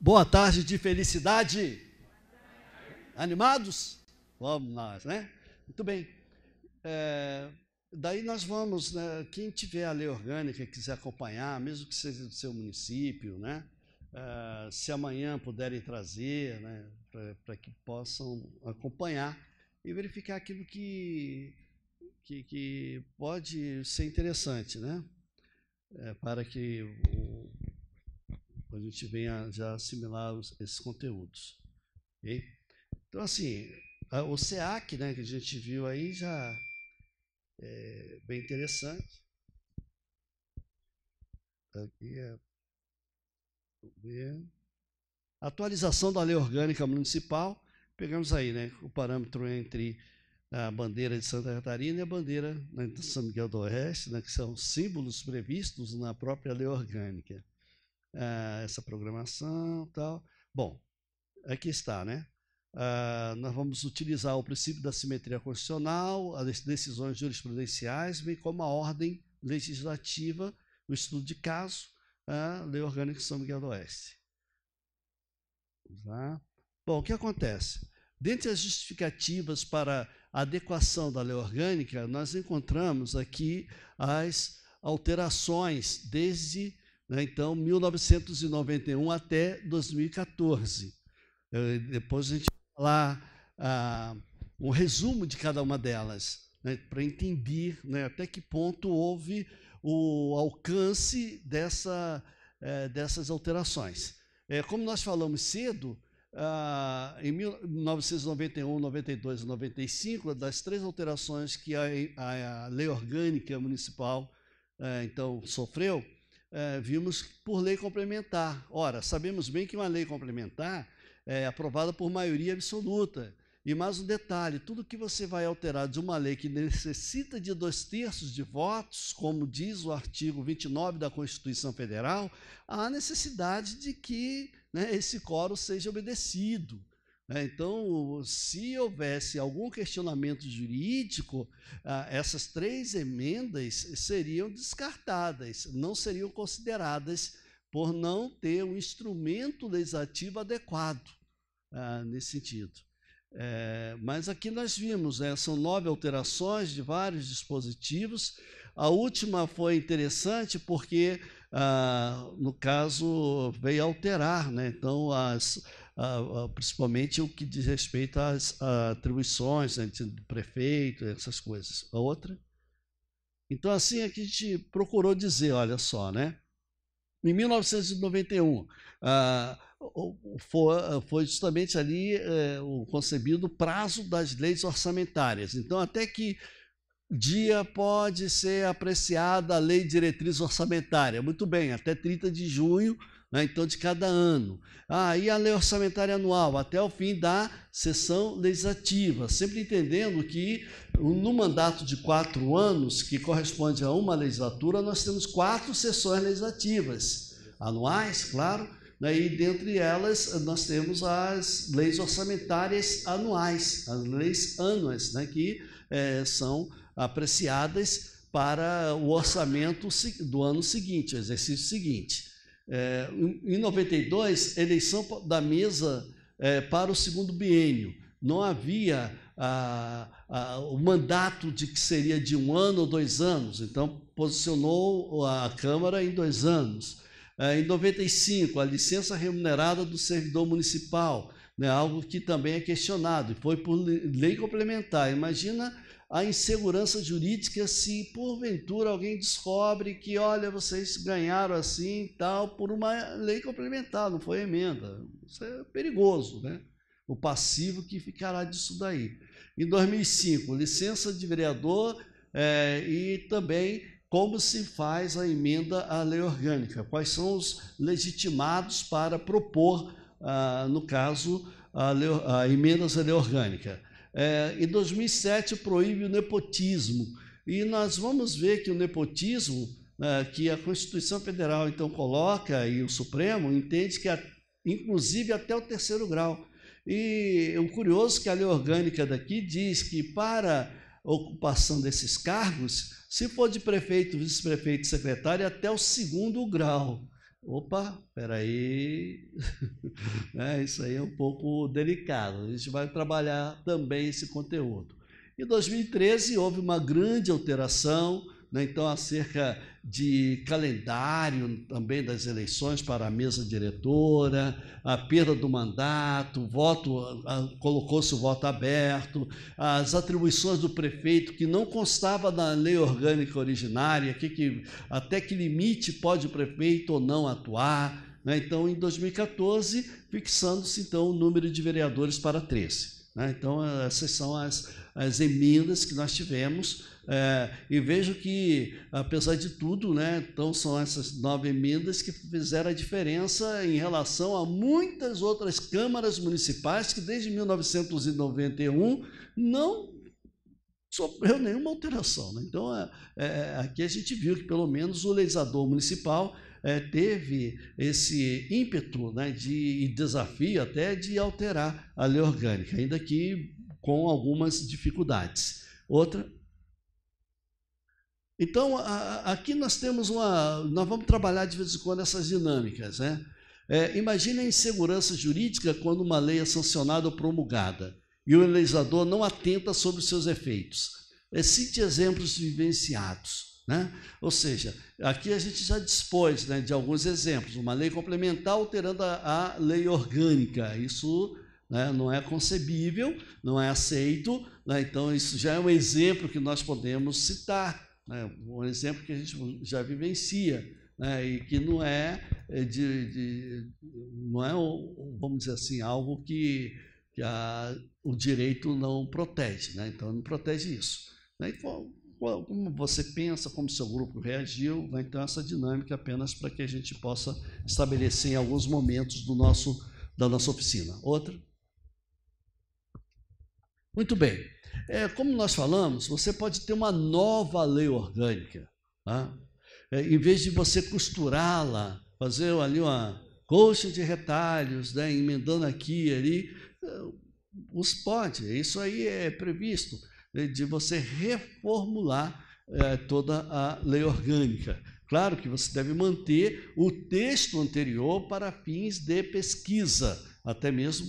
Boa tarde de felicidade. Animados? Vamos nós, né? Muito bem. É, daí nós vamos, né, quem tiver a lei orgânica e quiser acompanhar, mesmo que seja do seu município, né? É, se amanhã puderem trazer, né, para que possam acompanhar e verificar aquilo que, que, que pode ser interessante, né? É, para que o a gente venha já assimilar os, esses conteúdos. Okay? Então, assim, a, o SEAC, né, que a gente viu aí, já é bem interessante. Aqui é. Atualização da lei orgânica municipal. Pegamos aí, né, o parâmetro entre a bandeira de Santa Catarina e a bandeira né, de São Miguel do Oeste, né, que são símbolos previstos na própria lei orgânica. Eh, essa programação tal. Bom, aqui está, né? Uh, nós vamos utilizar o princípio da simetria constitucional, as decisões jurisprudenciais, bem como a ordem legislativa, o estudo de caso, a Lei Orgânica de São Miguel do Oeste. Tá? Bom, o que acontece? Dentre as justificativas para adequação da lei orgânica, nós encontramos aqui as alterações desde né? Então, 1991 até 2014. Eh, depois a gente vai falar ah, um resumo de cada uma delas, né, para entender né, até que ponto houve o alcance dessa, eh, dessas alterações. É, como nós falamos cedo, ah, em 1991, 92 e 95, das três alterações que a, a, a lei orgânica municipal então sofreu, é, vimos por lei complementar. Ora, sabemos bem que uma lei complementar é aprovada por maioria absoluta. E mais um detalhe: tudo que você vai alterar de uma lei que necessita de dois terços de votos, como diz o artigo 29 da Constituição Federal, há necessidade de que né, esse coro seja obedecido. Né? Então, se houvesse algum questionamento jurídico, ah, essas três emendas seriam descartadas, não seriam consideradas por não ter um instrumento legislativo adequado ah, nesse sentido. É, mas aqui nós vimos, né, são nove alterações de vários dispositivos. A última foi interessante porque, ah, no caso, veio alterar, né, então as, ah, ah, principalmente o que diz respeito às atribuições né, do prefeito, essas coisas. A outra. Então, assim, é que a gente procurou dizer, olha só, né? Em 1991, ah, foi justamente ali eh, o concebido prazo das leis orçamentárias. Então, até que dia pode ser apreciada a lei diretriz orçamentária. Muito bem, até 30 de junho né, então de cada ano. Ah, e a lei orçamentária anual, até o fim da sessão legislativa, sempre entendendo que no mandato de quatro anos, que corresponde a uma legislatura, nós temos quatro sessões legislativas anuais, claro, né, e dentre elas nós temos as leis orçamentárias anuais, as leis anuais, né, que é, são apreciadas para o orçamento do ano seguinte, o exercício seguinte. É, em 92, eleição da mesa é, para o segundo biênio. Não havia a, a, o mandato de que seria de um ano ou dois anos, então posicionou a Câmara em dois anos. É, em 95, a licença remunerada do servidor municipal, né, algo que também é questionado, e foi por lei complementar. Imagina a insegurança jurídica se porventura alguém descobre que, olha, vocês ganharam assim e tal por uma lei complementar, não foi emenda. Isso é perigoso, né? O passivo que ficará disso daí. Em 2005, licença de vereador é, e também como se faz a emenda à lei orgânica, quais são os legitimados para propor, ah, no caso, a lei, a emendas à lei orgânica. É, e 2007 proíbe o nepotismo. E nós vamos ver que o nepotismo, é, que a Constituição Federal então coloca e o Supremo, entende que, é inclusive, até o terceiro grau. E o curioso é que a lei orgânica daqui diz que para ocupação desses cargos, se for de prefeito, vice-prefeito, secretário, é até o segundo grau opa, peraí, aí, né, isso aí é um pouco delicado. A gente vai trabalhar também esse conteúdo. Em 2013 houve uma grande alteração, né, então acerca de calendário também das eleições para a mesa diretora, a perda do mandato, voto colocou-se o voto aberto, as atribuições do prefeito que não constava na lei orgânica originária, que, que até que limite pode o prefeito ou não atuar. Né, então, em 2014, fixando-se então o número de vereadores para 13. Né, então, essas são as, as emendas que nós tivemos é, e vejo que, apesar de tudo, né, então são essas nove emendas que fizeram a diferença em relação a muitas outras câmaras municipais que, desde 1991, não sofreu nenhuma alteração. Né? Então, é, é, aqui a gente viu que, pelo menos, o legislador municipal é, teve esse ímpeto né, de, e desafio até de alterar a lei orgânica, ainda que com algumas dificuldades. Outra então, a, aqui nós temos uma. Nós vamos trabalhar de vez em quando essas dinâmicas. Né? É, imagine a insegurança jurídica quando uma lei é sancionada ou promulgada e o legislador não atenta sobre os seus efeitos. É, cite exemplos vivenciados. Né? Ou seja, aqui a gente já dispôs né, de alguns exemplos. Uma lei complementar alterando a, a lei orgânica. Isso né, não é concebível, não é aceito. Né? Então, isso já é um exemplo que nós podemos citar né? um exemplo que a gente já vivencia né? e que não é, é de, de, não é vamos dizer assim algo que, que a, o direito não protege, né? então não protege isso. Né? como você pensa, como seu grupo reagiu, né? então essa dinâmica apenas para que a gente possa estabelecer em alguns momentos do nosso da nossa oficina. Outra. Muito bem. É, como nós falamos, você pode ter uma nova lei orgânica. Tá? É, em vez de você costurá-la, fazer ali uma colcha de retalhos, né, emendando aqui e ali, é, os pode, isso aí é previsto, né, de você reformular é, toda a lei orgânica. Claro que você deve manter o texto anterior para fins de pesquisa, até mesmo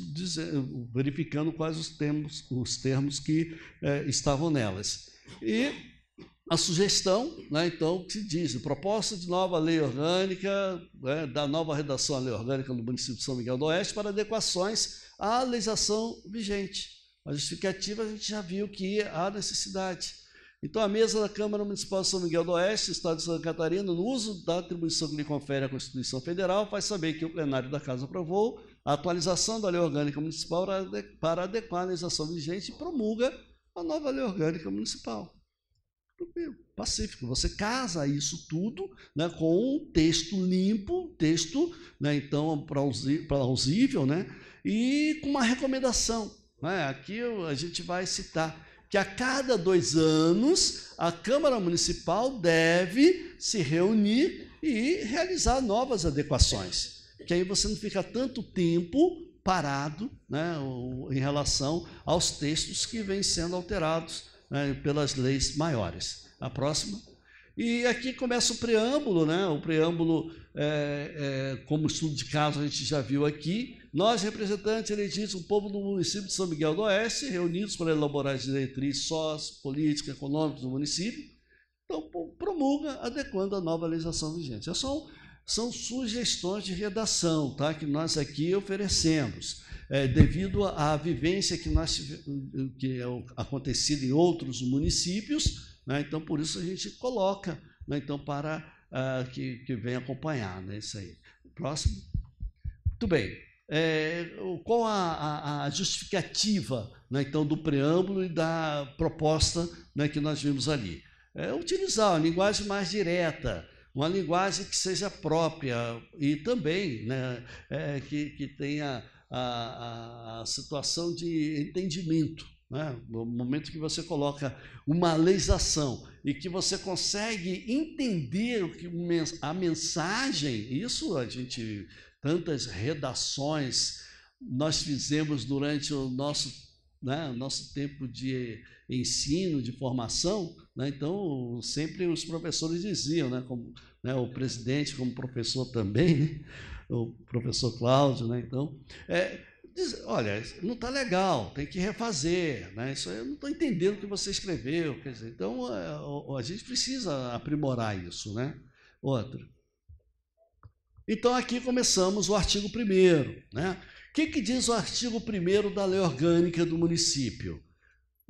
verificando quais os termos, os termos que é, estavam nelas. E a sugestão, né, então, que se diz, proposta de nova lei orgânica, né, da nova redação à lei orgânica do município de São Miguel do Oeste para adequações à legislação vigente. A justificativa a gente já viu que há necessidade. Então, a mesa da Câmara Municipal de São Miguel do Oeste, Estado de Santa Catarina, no uso da atribuição que lhe confere a Constituição Federal, faz saber que o plenário da Casa aprovou a atualização da lei orgânica municipal para adequar a legislação vigente e promulga a nova lei orgânica municipal. Pacífico. Você casa isso tudo né, com um texto limpo, texto né, então plausível, né, e com uma recomendação. Né? Aqui a gente vai citar que a cada dois anos a Câmara Municipal deve se reunir e realizar novas adequações que aí você não fica tanto tempo parado né, em relação aos textos que vêm sendo alterados né, pelas leis maiores. A próxima. E aqui começa o preâmbulo, né? O preâmbulo, é, é, como estudo de caso, a gente já viu aqui. Nós, representantes eleitos o povo do município de São Miguel do Oeste, reunidos para elaborar as diretrizes sócios, política, econômicas do município, então promulga adequando a nova legislação vigente. É só são sugestões de redação, tá? Que nós aqui oferecemos. É, devido à vivência que, nós, que é acontecido em outros municípios, né? então por isso a gente coloca, né? então para uh, que, que venha acompanhar, né? isso aí. Próximo. Muito bem. É, qual a, a, a justificativa, né? então, do preâmbulo e da proposta né? que nós vimos ali? É utilizar a linguagem mais direta, uma linguagem que seja própria e também né, é, que, que tenha a, a, a situação de entendimento. Né? No momento que você coloca uma leisação e que você consegue entender o que a mensagem, isso a gente tantas redações nós fizemos durante o nosso né, nosso tempo de ensino, de formação, né? Então, sempre os professores diziam, né, como, né, o presidente como professor também, né, o professor Cláudio, né, então, é, diz, olha, não está legal, tem que refazer, né, isso eu não estou entendendo o que você escreveu, quer dizer, então a, é, a, gente precisa aprimorar isso. Né? Outro. Então, aqui começamos o artigo 1 né? O que, que diz o artigo 1 da Lei Orgânica do Município?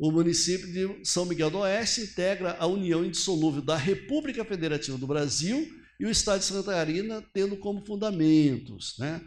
O município de São Miguel do Oeste integra a União Indissolúvel da República Federativa do Brasil e o Estado de Santa Catarina tendo como fundamentos. Né?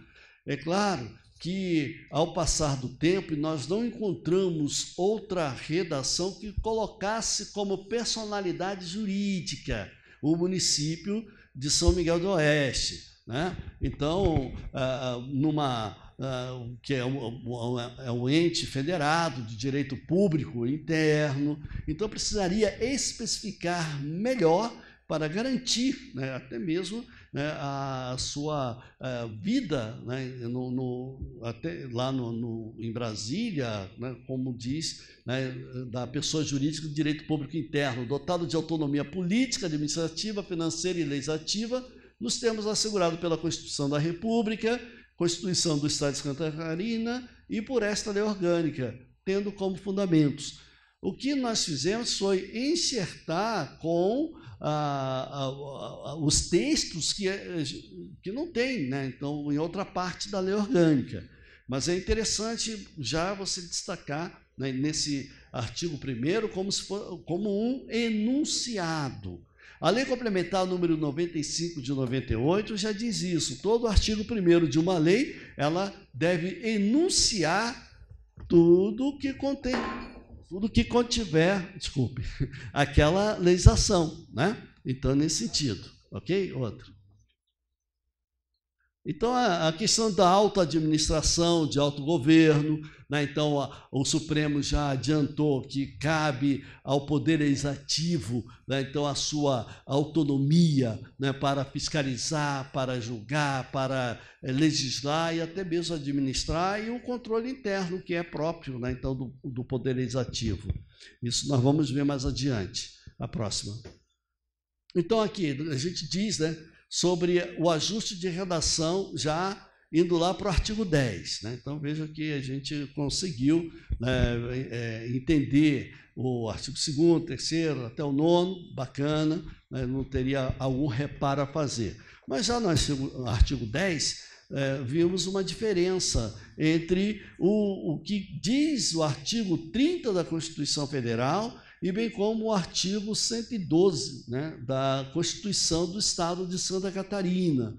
É claro que, ao passar do tempo, nós não encontramos outra redação que colocasse como personalidade jurídica o município de São Miguel do Oeste. Né? Então, ah, ah, numa ah, que é, é um, é um ente federado de direito público interno. Então, precisaria especificar melhor para garantir né, até mesmo né, a sua a eh, vida né, no, no, até lá no, em Brasília, né, como diz, né, da pessoa jurídica de direito público interno, dotado de autonomia política, administrativa, financeira e legislativa, nos termos assegurado pela Constituição da República Constituição do Estado de Santa Catarina e por esta lei orgânica, tendo como fundamentos. O que nós fizemos foi enxertar com ah, ah, ah, ah os textos que, eh, que não tem, né? então, em outra parte da lei orgânica. Mas é interessante já você destacar né, nesse artigo 1 como, for, como um enunciado a Lei Complementar número 95 de 98 já diz isso. Todo artigo 1 de uma lei, ela deve enunciar tudo que contém, tudo que contiver, desculpe, aquela legislação, né? Então, nesse sentido, ok? Outro. Então, a questão da alta administração, de autogoverno, né? então a, o Supremo já adiantou que cabe ao Poder Executivo né? então, a sua autonomia né? para fiscalizar, para julgar, para é, legislar e até mesmo administrar, e o controle interno que é próprio né? então, do, do Poder Executivo. Isso nós vamos ver mais adiante. A próxima. Então, aqui, a gente diz, né? sobre o ajuste de redação, já indo lá para o artigo 10. Né? Então veja que a gente conseguiu né, é, é, entender o artigo 2, 3 até o 9, bacana, né, não teria algum reparo a fazer. Mas já no artigo 10, é, vimos uma diferença entre o, o que diz o artigo 30 da Constituição Federal e bem como o artigo 112 né, da Constituição do Estado de Santa Catarina.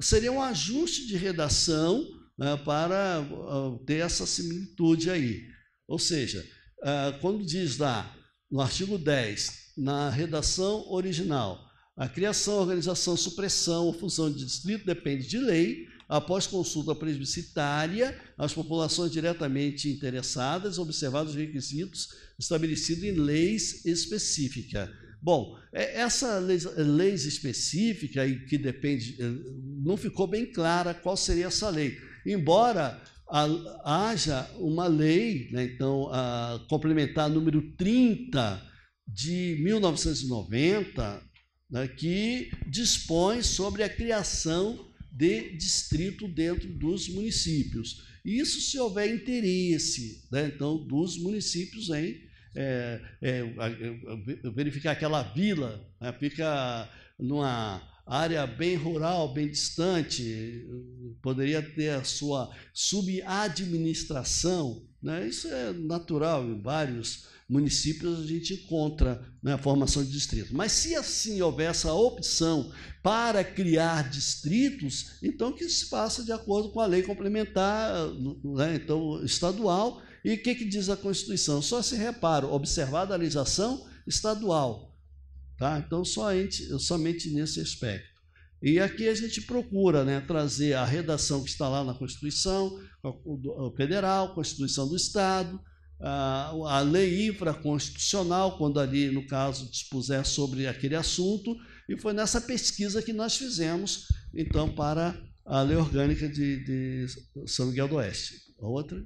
Seria um ajuste de redação né, para ah, ter essa similitude aí. Ou seja, ah, quando diz lá no artigo 10, na redação original, a criação, organização, supressão ou fusão de distrito depende de lei, após consulta presbicitária às populações diretamente interessadas, observados os requisitos estabelecidos em leis específicas. Bom, é, essa lei, específica e que depende, eh, não ficou bem clara qual seria essa lei. Embora haja uma lei, né, então, a complementar número 30 de 1990, né, que dispõe sobre a criação de distrito dentro dos municípios. Isso se houver interesse, né, então, dos municípios em é, é, verificar aquela vila, né, fica numa área bem rural, bem distante, poderia ter a sua subadministração. Né, isso é natural em vários municípios a gente encontra né, a formação de distritos. Mas se assim houver essa opção para criar distritos, então que se faça de acordo com a lei complementar, né, então estadual. E o que, que diz a Constituição? Só se repara, observada a legislação estadual. Tá? Então, somente nesse aspecto. E aqui a gente procura né, trazer a redação que está lá na Constituição Federal, Constituição do Estado, a lei infraconstitucional, quando ali, no caso, dispuser sobre aquele assunto, e foi nessa pesquisa que nós fizemos, então, para a lei orgânica de, de São Miguel do Oeste. A outra?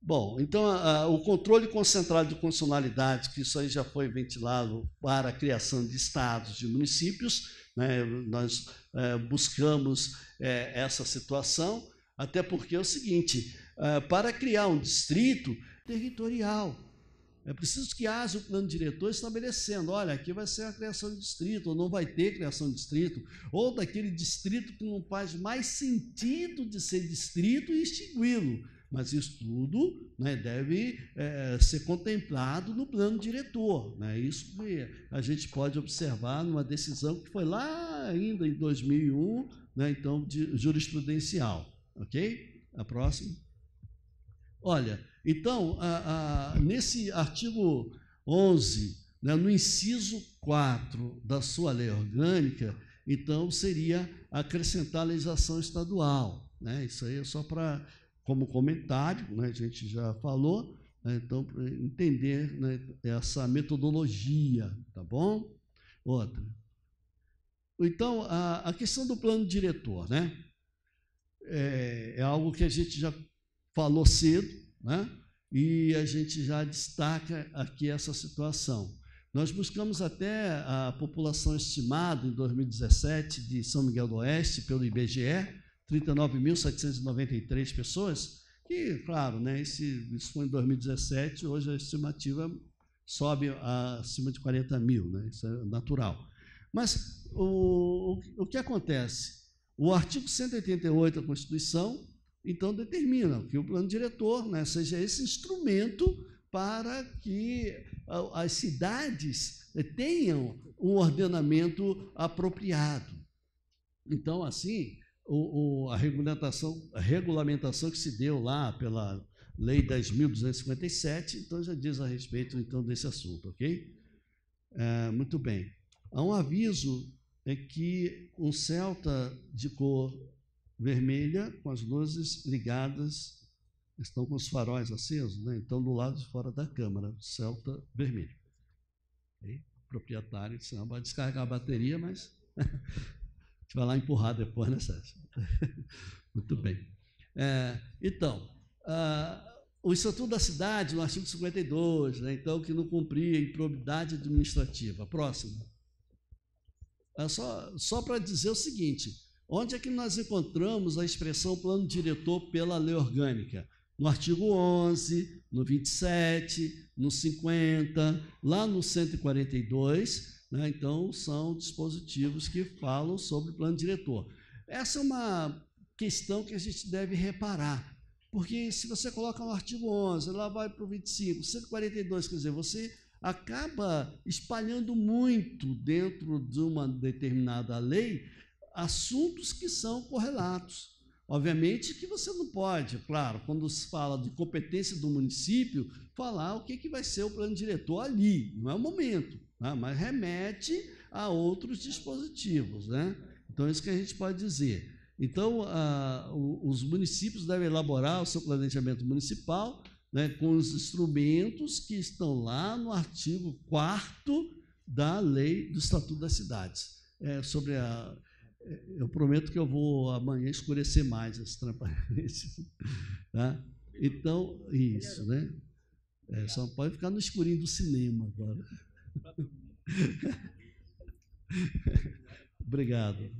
Bom, então a, o controle concentrado de condicionalidade, que isso aí já foi ventilado para a criação de estados, de municípios, né, nós é, buscamos é, essa situação, até porque é o seguinte, é, para criar um distrito, territorial. É preciso que haja o plano diretor estabelecendo, olha, aqui vai ser a criação de distrito, ou não vai ter criação de distrito, ou daquele distrito que não faz mais sentido de ser distrito e extingui-lo. Mas isso tudo né, deve é, ser contemplado no plano diretor. Né? Isso que a gente pode observar numa decisão que foi lá ainda em 2001, né, então, de, jurisprudencial. Ok? A próxima. Olha, então, a, a, nesse artigo 11, né, no inciso 4 da sua lei orgânica, então seria acrescentar a legislação estadual. Né? Isso aí é só para, como comentário, né, a gente já falou, né, então, para entender né, essa metodologia, tá bom? Outra. Então, a, a questão do plano diretor, né? É, é algo que a gente já falou cedo, né? E a gente já destaca aqui essa situação. Nós buscamos até a população estimada em 2017 de São Miguel do Oeste pelo IBGE, 39.793 pessoas, que, claro, né, esse, isso foi em 2017, hoje a estimativa sobe acima de 40 mil, né, isso é natural. Mas o, o que acontece? O artigo 188 da Constituição então, determina que o plano diretor né, seja esse instrumento para que ah, as cidades tenham um ordenamento apropriado. Então, assim, o, o, a, regulamentação, a regulamentação que se deu lá pela Lei 10.257, então já diz a respeito então desse assunto, ok? É, muito bem. Há um aviso é que um celta de cor vermelha com as luzes ligadas, estão com os faróis acesos, né? então do lado de fora da câmara, Celta vermelho. Okay? O proprietário disse, não, vai descarregar a bateria, mas a gente vai lá empurrar depois, né, Sérgio? Muito bem. É, então, uh, o Estatuto da Cidade, no artigo 52, né, então, que não cumpria improbidade administrativa. Próximo. É só só para dizer o seguinte, Onde é que nós encontramos a expressão plano diretor pela lei orgânica? No artigo 11, no 27, no 50, lá no 142, né? então são dispositivos que falam sobre plano diretor. Essa é uma questão que a gente deve reparar, porque se você coloca no artigo 11, lá vai para o 25, 142, quer dizer, você acaba espalhando muito dentro de uma determinada lei assuntos que são correlatos. Obviamente que você não pode, claro, quando se fala de competência do município, falar o que, que vai ser o plano diretor ali, não é o momento, né? mas remete a outros dispositivos. Né? Então, é isso que a gente pode dizer. Então, a, o, os municípios devem elaborar o seu planejamento municipal né, com os instrumentos que estão lá no artigo 4 da lei do Estatuto das Cidades. É, sobre a eu prometo que eu vou amanhã escurecer mais as transparências, Tá? Então, isso, né? É, só pode ficar no escurinho do cinema agora. Obrigado.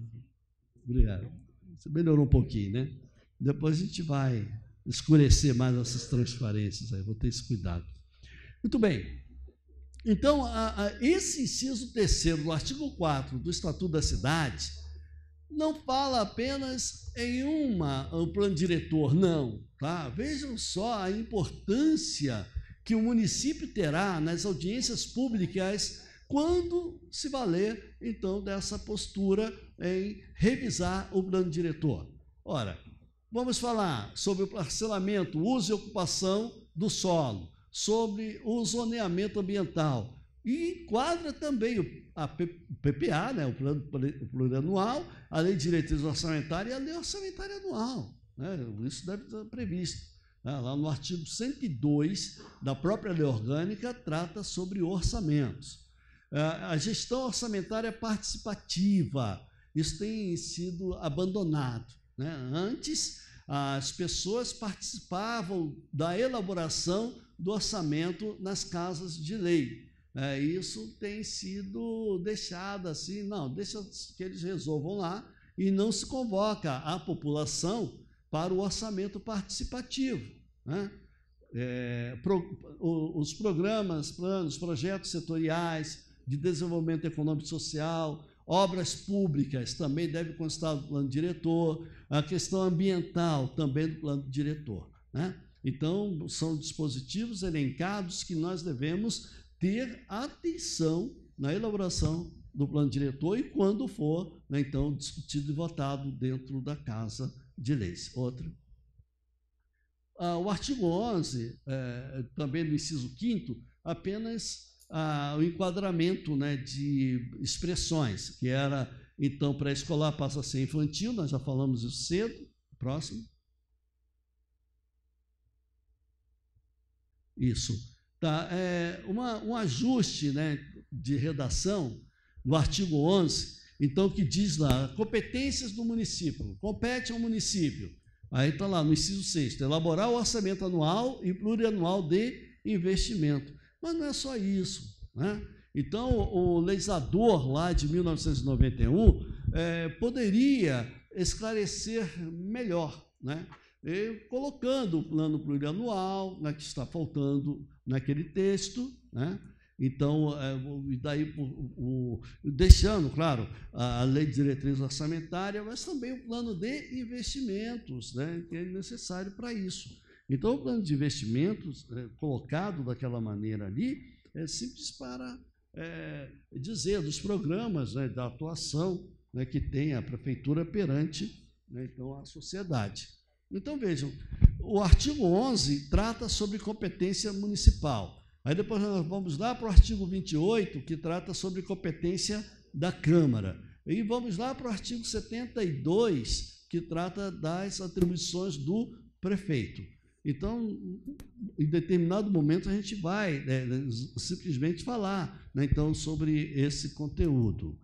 Obrigado. Você melhorou um pouquinho, né? Depois a gente vai escurecer mais essas transparências aí, vou ter esse cuidado. Muito bem. Então, a, a, esse inciso terceiro do artigo 4 do Estatuto da Cidade não fala apenas em uma, um plano diretor, não. Tá? Vejam só a importância que o município terá nas audiências públicas quando se valer, então, dessa postura em revisar o plano diretor. Ora, vamos falar sobre o parcelamento, uso e ocupação do solo, sobre o zoneamento ambiental, e enquadra também o, a PPA, né, o plano plurianual, a lei de diretrizes orçamentária e a lei orçamentária anual. Né, isso deve estar previsto. Né, lá no artigo 102 da própria lei orgânica, trata sobre orçamentos. É, a gestão orçamentária participativa, isso tem sido abandonado. Né? Antes, as pessoas participavam da elaboração do orçamento nas casas de lei. É, isso tem sido deixado assim, não, deixa que eles resolvam lá e não se convoca a população para o orçamento participativo. Né? É, pro, os programas, planos, projetos setoriais de desenvolvimento econômico e social, obras públicas também deve constar do plano diretor, a questão ambiental também do plano diretor. Né? Então, são dispositivos elencados que nós devemos ter atenção na elaboração do plano diretor e quando for, né, então, discutido e votado dentro da Casa de Leis. Outra. Ah, o artigo 11, é, também no inciso 5 apenas ah, o enquadramento né, de expressões, que era, então, pré-escolar passa a ser infantil, nós já falamos isso cedo. Próximo. Isso. Tá? É uma, um ajuste né, de redação no artigo 11, então, que diz lá, competências do município, compete ao município. Aí está lá, no inciso 6, elaborar o orçamento anual e plurianual de investimento. Mas não é só isso. Né? Então, o legislador lá de 1991 é, poderia esclarecer melhor. Né? e colocando o plano plurianual, né, que está faltando naquele texto, né? Então, é, e daí, o, o, deixando, claro, a, lei de diretriz orçamentária, mas também o plano de investimentos, né, que é necessário para isso. Então, o plano de investimentos, é, colocado daquela maneira ali, é simples para é, dizer dos programas né, da atuação né, que tem a prefeitura perante né, então, a sociedade. Então vejam, o artigo 11 trata sobre competência municipal. Aí depois nós vamos lá para o artigo 28, que trata sobre competência da Câmara. E vamos lá para o artigo 72, que trata das atribuições do prefeito. Então, em determinado momento, a gente vai né, simplesmente falar né, então, sobre esse conteúdo.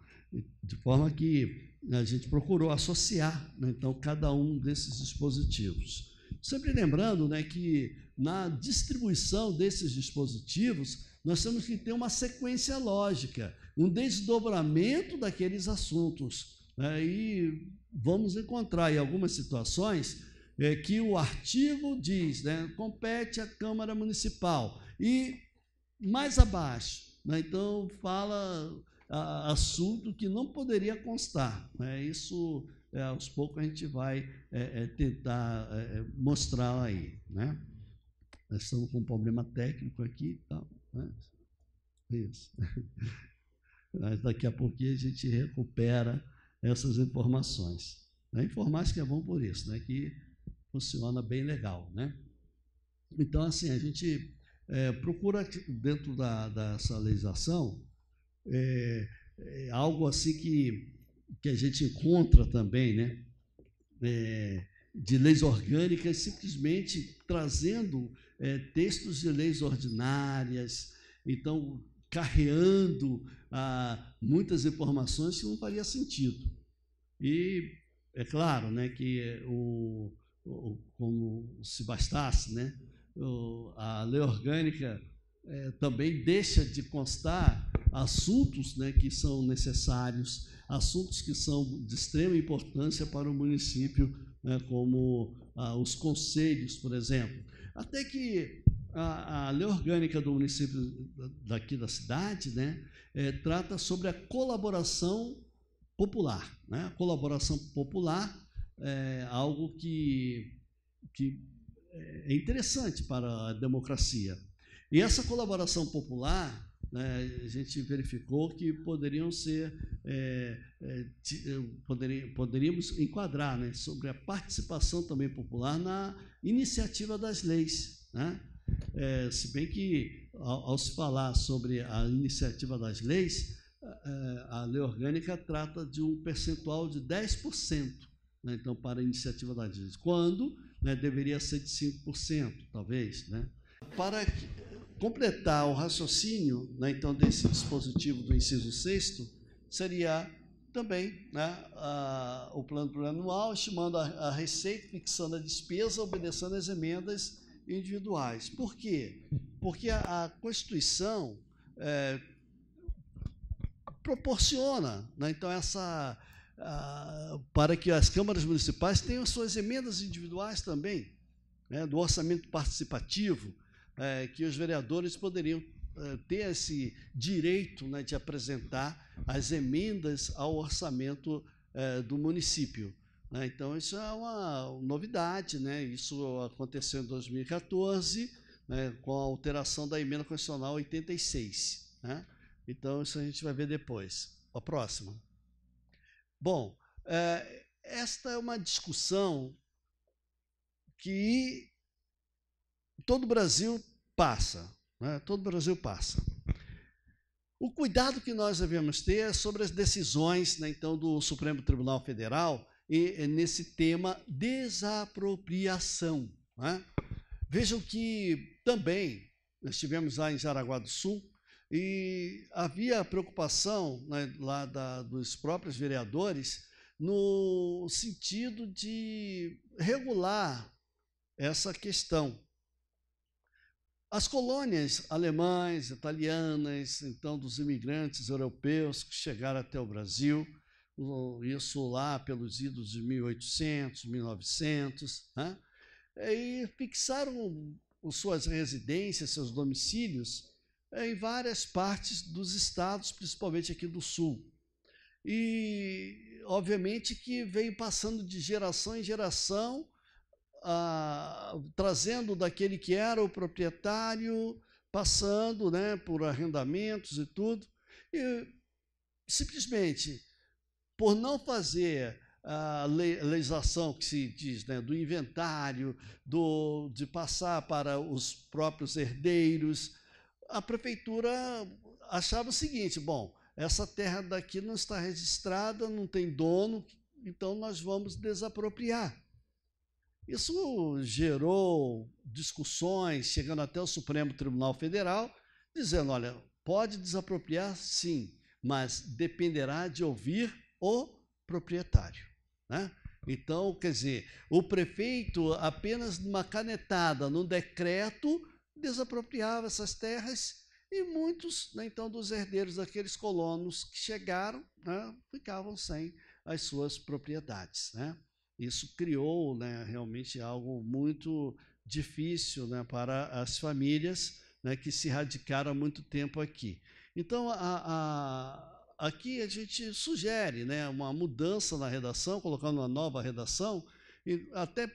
De forma que né, a gente procurou associar, né, então, cada um desses dispositivos. Sempre lembrando né, que na distribuição desses dispositivos, nós temos que ter uma sequência lógica, um desdobramento daqueles assuntos. Né, e vamos encontrar em algumas situações é, que o artigo diz, né, compete à Câmara Municipal. E mais abaixo, né, então fala assunto que não poderia constar. Né? Isso, é, aos poucos, a gente vai é, é tentar é, é, mostrar aí. Né? Nós estamos com um problema técnico aqui e tal. Né? Isso. Mas daqui a pouquinho a gente recupera essas informações. A né? informática é bom por isso, né? que funciona bem legal. Né? Então, assim, a gente é, procura, dentro da, dessa legislação, é, é algo assim que, que a gente encontra também, né? É, de leis orgânicas, simplesmente trazendo é, textos de leis ordinárias, então carreando ah, muitas informações que não faria sentido. E é claro, né, que é, o, o como se bastasse, né, o, a lei orgânica é, também deixa de constar assuntos né, que são necessários, assuntos que são de extrema importância para o município, né, como ah, os conselhos, por exemplo. Até que a, a, lei orgânica do município daqui da cidade né, é, trata sobre a colaboração popular. Né? A colaboração popular é algo que, que eh, é interessante para a democracia. E essa colaboração popular né, a gente verificou que poderiam ser, é, é, é poderíamos enquadrar né, sobre a participação também popular na iniciativa das leis. Né? É, se bem que, ao, ao, se falar sobre a iniciativa das leis, a, é, a lei orgânica trata de um percentual de 10%, né, então, para a iniciativa das leis. Quando né, deveria ser de 5%, talvez. Né? Para que completar o raciocínio, né, então, desse dispositivo do inciso 6 seria também né, a, o plano plurianual, estimando a, a, receita, fixando a despesa, obedecendo às emendas individuais. Por quê? Porque a, a Constituição é, proporciona, né, então, essa. A, para que as câmaras municipais tenham suas emendas individuais também, né, do orçamento participativo, é, que os vereadores poderiam é, ter esse direito né, de apresentar as emendas ao orçamento é, do município. Né? Então, isso é uma novidade, né? isso aconteceu em 2014, né, com a alteração da emenda constitucional 86. Né? Então, isso a gente vai ver depois. A próxima. Bom, é, esta é uma discussão que todo o Brasil passa, né? todo o Brasil passa. O cuidado que nós devemos ter é sobre as decisões, né, então, do Supremo Tribunal Federal e, eh, nesse tema desapropriação. Né? Vejam que também nós estivemos lá em Jaraguá do Sul e havia preocupação né, lá da, dos próprios vereadores no sentido de regular essa questão. As colônias alemãs, italianas, então dos imigrantes europeus que chegaram até o Brasil, isso lá pelos idos de 1800, 1900, né? e fixaram suas residências, seus domicílios eh, em várias partes dos estados, principalmente aqui do sul. E, obviamente, que veio passando de geração em geração ah, trazendo daquele que era o proprietário, passando né, por arrendamentos e tudo. E simplesmente, por não fazer a legislação que se diz né, do inventário, do, de passar para os próprios herdeiros, a prefeitura achava o seguinte: bom, essa terra daqui não está registrada, não tem dono, então nós vamos desapropriar. Isso gerou discussões, chegando até o Supremo Tribunal Federal, dizendo: olha, pode desapropriar, sim, mas dependerá de ouvir o proprietário. Né? Então, quer dizer, o prefeito, apenas numa canetada, num decreto, desapropriava essas terras e muitos, né, então, dos herdeiros daqueles colonos que chegaram, né, ficavam sem as suas propriedades. Né? Isso criou né, realmente algo muito difícil né, para as famílias né, que se radicaram há muito tempo aqui. Então, a, a, aqui a gente sugere né, uma mudança na redação, colocando uma nova redação, e até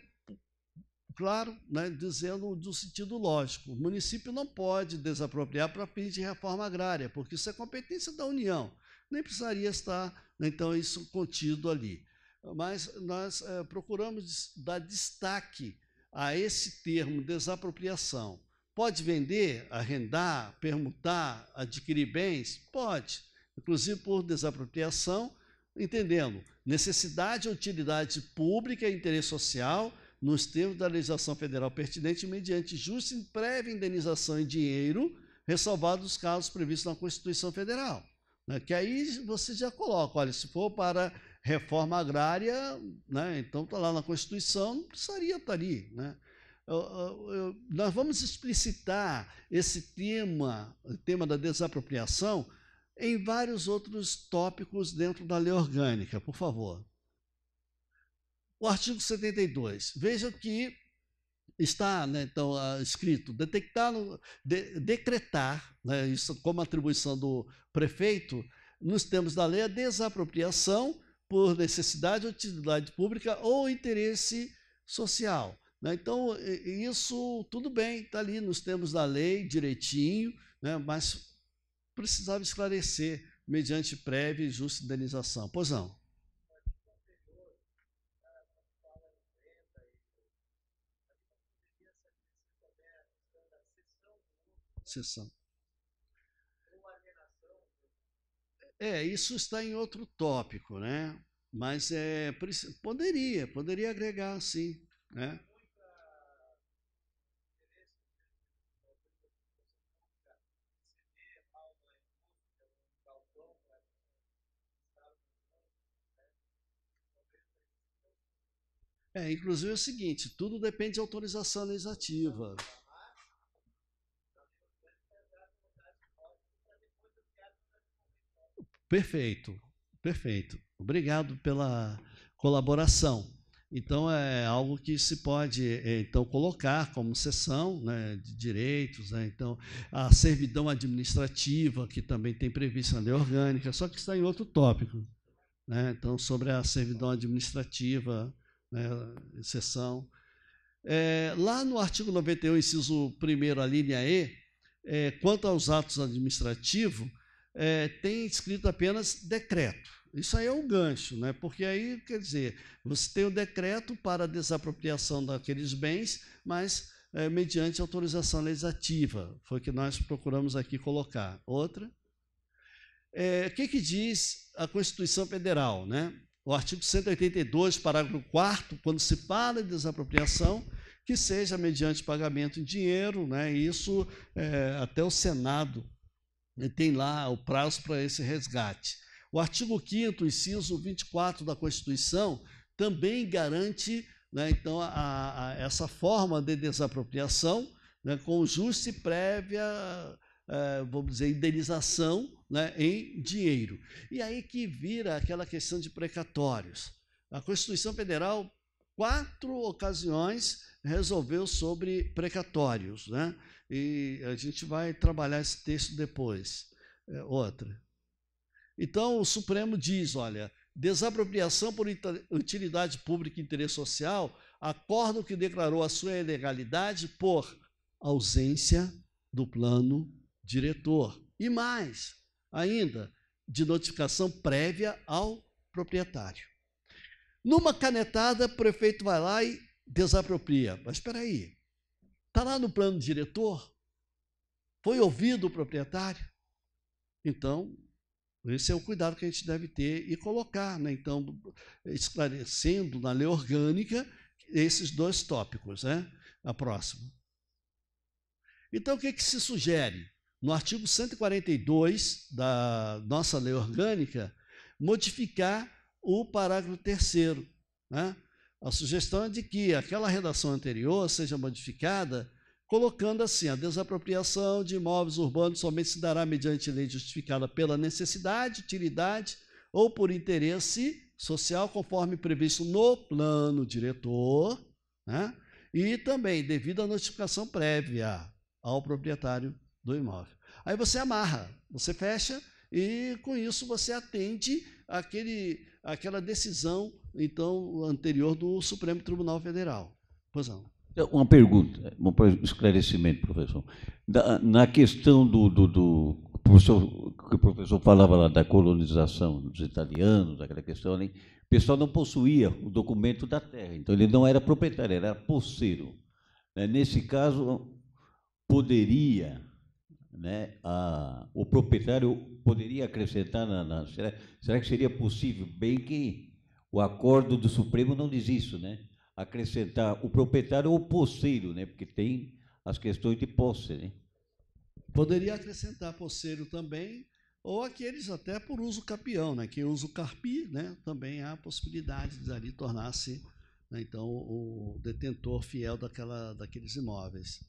claro, né, dizendo do sentido lógico. O município não pode desapropriar para fins de reforma agrária, porque isso é competência da União. Nem precisaria estar, né, então, isso contido ali mas nós é, procuramos dar destaque a esse termo desapropriação. Pode vender, arrendar, permutar, adquirir bens? Pode. Inclusive por desapropriação, entendendo necessidade ou utilidade pública e interesse social, nos termos da legislação federal pertinente, mediante justa e prévia indenização em dinheiro, ressalvado os casos previstos na Constituição Federal. Né? Que aí você já coloca, olha, se for para reforma agrária, né? então está lá na Constituição, não precisaria estar tá ali. Né? nós vamos explicitar esse tema, o tema da desapropriação, em vários outros tópicos dentro da lei orgânica, por favor. O artigo 72. Veja que está né, então ah, escrito detectar de, decretar né, isso como atribuição do prefeito nos termos da lei a desapropriação por necessidade ou utilidade pública ou interesse social. Né? Então, isso tudo bem, está ali nos termos da lei, direitinho, né? mas precisava esclarecer mediante prévia e justa indenização. Pois não. Sessão. É, isso está em outro tópico, né? Mas é, poderia, poderia agregar, sim. Né? É, inclusive é o seguinte, tudo depende de autorização legislativa. Perfeito, perfeito. Obrigado pela colaboração. Então é algo que se pode é, então colocar como sessão né, de direitos, né? então a servidão administrativa que também tem previsto na lei orgânica, só que está em outro tópico, né? então sobre a servidão administrativa, né, É, lá no artigo 91, inciso 1, a linha E, é, quanto aos atos administrativos, é, tem escrito apenas decreto. Isso aí é um gancho, né? porque aí, quer dizer, você tem o decreto para a desapropriação daqueles bens, mas é, mediante autorização legislativa. Foi o que nós procuramos aqui colocar. Outra. É, o que, que diz a Constituição Federal? Né? O artigo 182, parágrafo 4, quando se fala de desapropriação, que seja mediante pagamento em dinheiro, né? isso é, até o Senado tem lá o prazo para esse resgate. O artigo 5, inciso 24 da Constituição, também garante né, então, a, a, essa forma de desapropriação né, com justa e prévia, eh, vamos dizer, indenização né, em dinheiro. E aí que vira aquela questão de precatórios. A Constituição Federal, quatro ocasiões, resolveu sobre precatórios. Né? E a gente vai trabalhar esse texto depois. É, outra. Então, o Supremo diz: olha, desapropriação por utilidade pública e interesse social, acordo que declarou a sua ilegalidade por ausência do plano diretor. E mais ainda, de notificação prévia ao proprietário. Numa canetada, o prefeito vai lá e desapropria. Mas espera aí, Está lá no plano diretor? Foi ouvido o proprietário? Então, esse é o cuidado que a gente deve ter e colocar, né? então, esclarecendo na lei orgânica esses dois tópicos. Né? A próxima. Então, o que, que se sugere? No artigo 142 da nossa lei orgânica, modificar o parágrafo 3. Né? A sugestão é de que aquela redação anterior seja modificada, colocando assim: a desapropriação de imóveis urbanos somente se dará mediante lei justificada pela necessidade, utilidade ou por interesse social, conforme previsto no plano diretor, né? e também devido à notificação prévia ao proprietário do imóvel. Aí você amarra, você fecha e com isso você atende aquele, aquela decisão então anterior do Supremo Tribunal Federal. Pois não. Então, uma pergunta, um esclarecimento, professor. na questão do, do, do professor, que o professor falava lá da colonização dos italianos, daquela questão ali, o pessoal não possuía o documento da terra, então ele não era proprietário, era posseiro. Né? Nesse caso, poderia, né, a, o proprietário poderia acrescentar na, na será, será que seria possível, bem que o acordo do Supremo não diz isso, né? Acrescentar o proprietário ou o posseiro, né? Porque tem as questões de posse, né? Poderia acrescentar posseiro também, ou aqueles até por uso capião, né? Quem usa o carpi, né? Também há a possibilidade de ali tornar-se, né? então, o detentor fiel daquela, daqueles imóveis.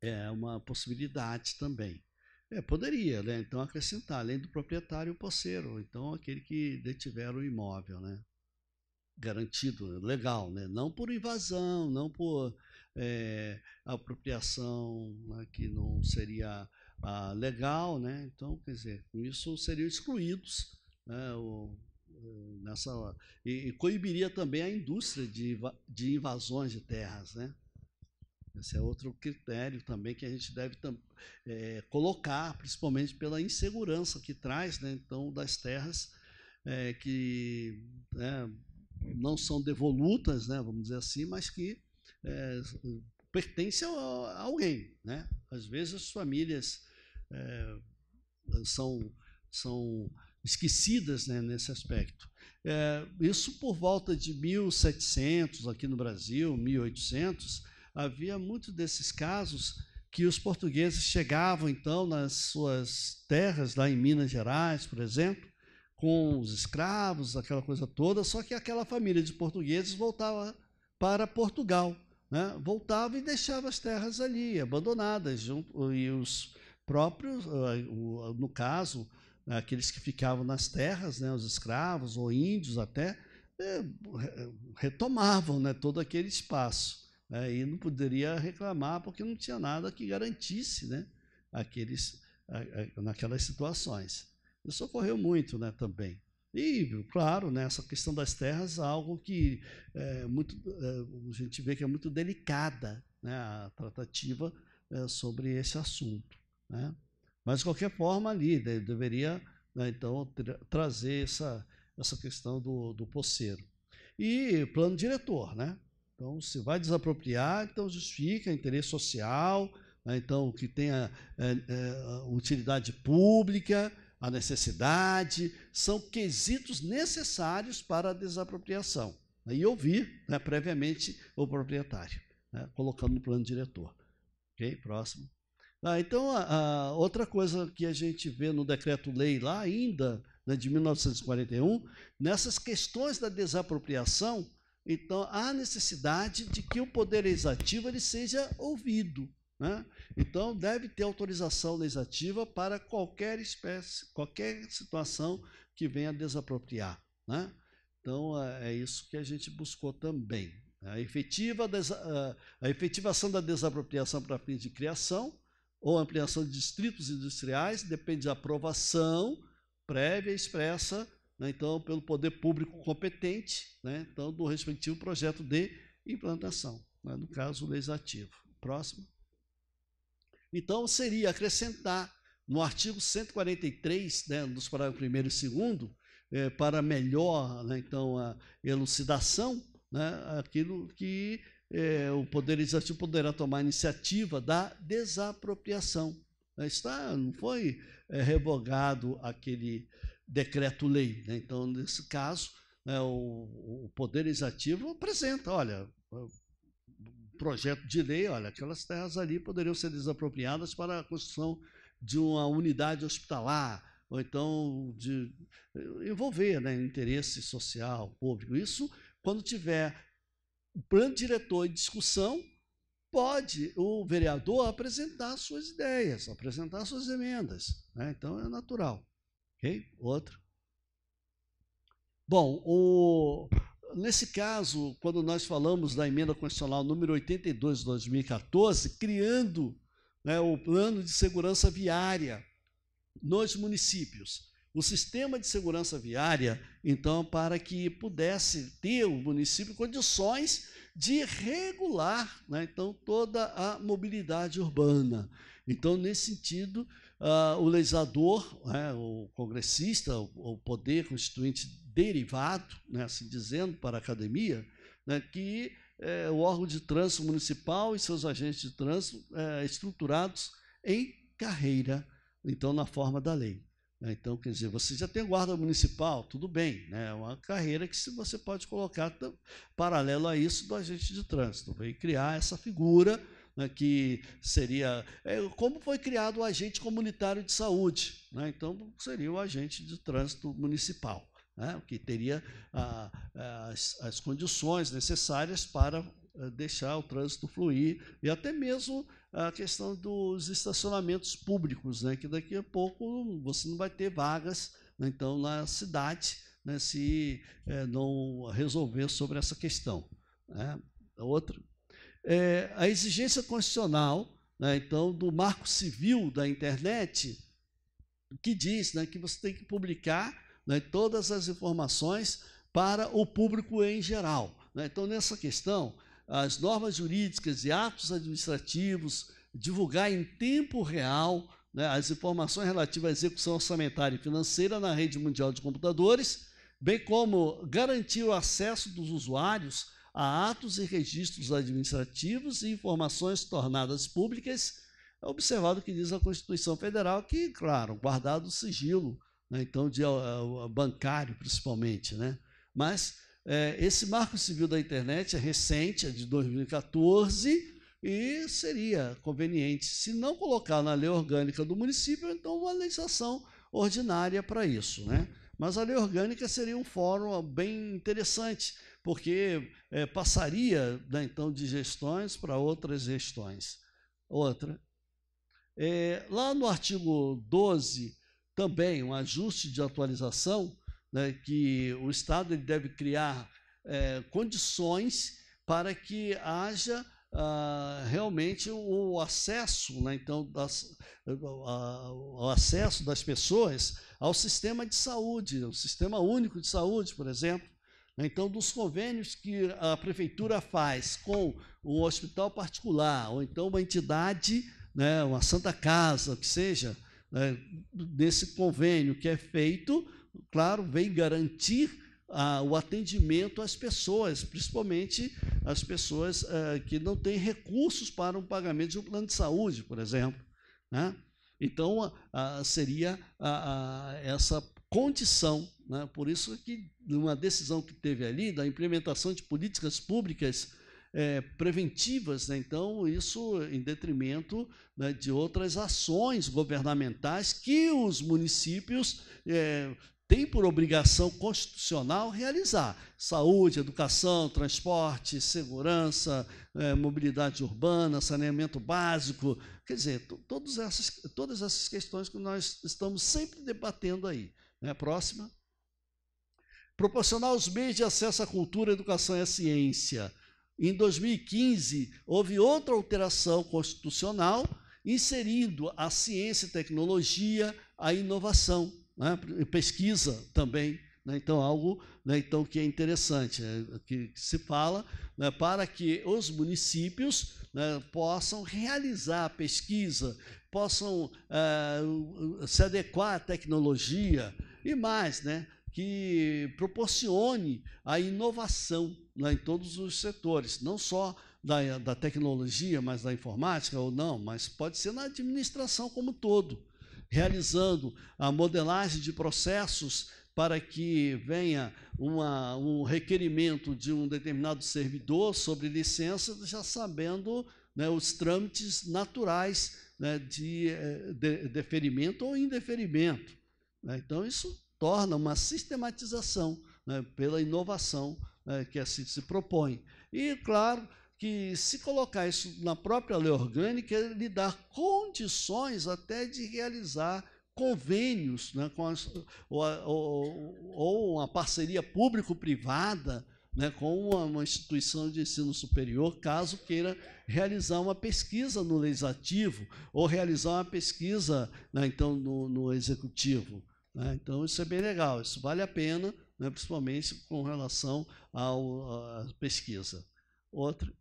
É uma possibilidade também. É, poderia, né? Então acrescentar, além do proprietário, o posseiro, então aquele que detiver o imóvel, né? Garantido, legal, né? Não por invasão, não por é, apropriação né? que não seria ah, legal, né? Então, quer dizer, com isso seriam excluídos né? o, nessa e, e coibiria também a indústria de, de invasões de terras, né? Esse é outro critério também que a gente deve é, colocar, principalmente pela insegurança que traz, né, então, das terras é, que né, não são devolutas, né, vamos dizer assim, mas que é, pertencem a, alguém. Né? Às vezes as famílias é, são, são esquecidas né, nesse aspecto. isso por volta de 1700 aqui no Brasil, 1800, havia muitos desses casos que os portugueses chegavam então nas suas terras, lá em Minas Gerais, por exemplo, com os escravos, aquela coisa toda, só que aquela família de portugueses voltava para Portugal, né? voltava e deixava as terras ali, abandonadas, junto, e os próprios, ah, no caso, aqueles que ficavam nas terras, né? os escravos ou índios até, eh, retomavam né? todo aquele espaço. Né, e não poderia reclamar porque não tinha nada que garantisse né, aqueles, a, a, naquelas situações. Isso ocorreu muito né, também. E, claro, né, essa questão das terras é algo que é, muito, é, a gente vê que é muito delicada né, a tratativa é, sobre esse assunto. Né? Mas, de qualquer forma, ali né, deveria né, então tra trazer essa, essa questão do, do poceiro. E plano diretor, né? Então, se vai desapropriar, então justifica interesse social, né, então que tenha é, é, utilidade pública, a necessidade, são quesitos necessários para a desapropriação. Né, e ouvir né, previamente o proprietário, né, colocando no plano diretor. Ok? Próximo. Ah, então, a, a outra coisa que a gente vê no decreto-lei lá ainda, né, de 1941, nessas questões da desapropriação, então, há necessidade de que o poder legislativo ele seja ouvido. Né? Então, deve ter autorização legislativa para qualquer espécie, qualquer situação que venha desapropriar. Né? Então, é, é isso que a gente buscou também. Né? A, efetiva, a efetivação da desapropriação para fins de criação ou ampliação de distritos industriais depende da aprovação prévia e expressa né, então, pelo poder público competente, né, então, do respectivo projeto de implantação, né, no caso legislativo. Próximo. Então, seria acrescentar no artigo 143, né, dos parágrafos 1 e 2, eh, para melhor né, então, a elucidação, né, aquilo que eh, o Poder Legislativo poderá tomar a iniciativa da desapropriação. Está, não foi eh, revogado aquele decreto-lei. Né? Então, nesse caso, né, o, o, Poder legislativo apresenta, olha, projeto de lei, olha, aquelas terras ali poderiam ser desapropriadas para a construção de uma unidade hospitalar, ou então de envolver né, interesse social, público. Isso, quando tiver o plano diretor em discussão, pode o vereador apresentar suas ideias, apresentar suas emendas. Né? Então, é natural. Ok? Outro. Bom, o, nesse caso, quando nós falamos da emenda constitucional número 82 de 2014, criando né, o plano de segurança viária nos municípios, o sistema de segurança viária, então, para que pudesse ter o município condições de regular, né, então, toda a mobilidade urbana. Então, nesse sentido, Uh, o legislador, né, o congressista, o, o, poder constituinte derivado, né, assim dizendo, para a academia, né, que é, o órgão de trânsito municipal e seus agentes de trânsito é, estruturados em carreira, então na forma da lei. Né. Então, quer dizer, você já tem guarda municipal, tudo bem, né? é uma carreira que você pode colocar paralelo a isso do agente de trânsito, e criar essa figura né, que seria é, como foi criado o agente comunitário de saúde, né, então seria o agente de trânsito municipal, né, que teria a, as, as condições necessárias para é, deixar o trânsito fluir e até mesmo a questão dos estacionamentos públicos, né, que daqui a pouco você não vai ter vagas, né, então na cidade, né, se é, não resolver sobre essa questão. Né. Outra é, a exigência constitucional, né, então, do marco civil da internet, que diz né, que você tem que publicar né, todas as informações para o público em geral. Né. Então, nessa questão, as normas jurídicas e atos administrativos, divulgar em tempo real né, as informações relativas à execução orçamentária e financeira na rede mundial de computadores, bem como garantir o acesso dos usuários a atos e registros administrativos e informações tornadas públicas, é observado o que diz a Constituição Federal, que, claro, guardado o sigilo, né, então, de, uh, bancário principalmente. Né? Mas eh, esse marco civil da internet é recente, é de 2014, e seria conveniente, se não colocar na lei orgânica do município, então uma legislação ordinária para isso. Né? Mas a lei orgânica seria um fórum bem interessante, porque é, passaria né, então de gestões para outras gestões. Outra. É, lá no artigo 12, também um ajuste de atualização, né, que o Estado ele deve criar é, condições para que haja ah, realmente o acesso, né, então, das, a, o acesso das pessoas ao sistema de saúde, o sistema único de saúde, por exemplo, então, dos convênios que a prefeitura faz com um hospital particular, ou então uma entidade, né, uma santa casa, que seja, né, desse convênio que é feito, claro, vem garantir ah, o atendimento às pessoas, principalmente às pessoas ah, que não têm recursos para um pagamento de um plano de saúde, por exemplo. Né? Então, ah, seria ah, ah, essa condição né? Por isso que uma decisão que teve ali da implementação de políticas públicas é, preventivas, né? então isso em detrimento né, de outras ações governamentais que os municípios é, têm por obrigação constitucional realizar: saúde, educação, transporte, segurança, é, mobilidade urbana, saneamento básico, quer dizer, todas essas, todas essas questões que nós estamos sempre debatendo aí. Né? Próxima. Proporcionar os meios de acesso à cultura, educação e à ciência. Em 2015, houve outra alteração constitucional, inserindo a ciência e tecnologia, a inovação, né? pesquisa também. Né? Então, algo né? então, que é interessante, que, é, que se fala né? para que os municípios né? possam realizar a pesquisa, possam eh, se adequar à tecnologia e mais, né? que proporcione a inovação né, em todos os setores, não só da, da tecnologia, mas da informática ou não, mas pode ser na administração como um todo, realizando a modelagem de processos para que venha uma, um requerimento de um determinado servidor sobre licença, já sabendo né, os trâmites naturais né, de, eh, de deferimento ou indeferimento. Né. Então, isso torna uma sistematização né, pela inovação né, que a assim CIT se propõe. E, claro, que se colocar isso na própria lei orgânica, é lhe dar condições até de realizar convênios né, com as, ou, ou, ou, uma parceria público-privada né, com uma, uma, instituição de ensino superior, caso queira realizar uma pesquisa no legislativo ou realizar uma pesquisa né, então no, no executivo. Né? Então, isso é bem legal, isso vale a pena, né? principalmente com relação à pesquisa. Outro.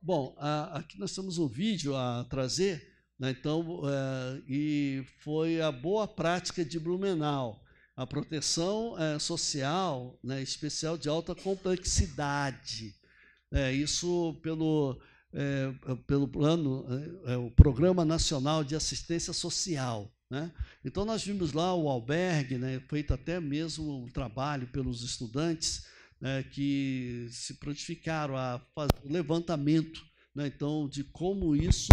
Bom, a, aqui nós temos um vídeo a trazer, né? então, é, e foi a boa prática de Blumenau, a proteção é, social né, especial de alta complexidade. É, isso pelo, é, pelo plano, é, é o Programa Nacional de Assistência Social. Né? Então, nós vimos lá o albergue, né, feito até mesmo um trabalho pelos estudantes né, que se prontificaram a fazer o levantamento né, então, de como isso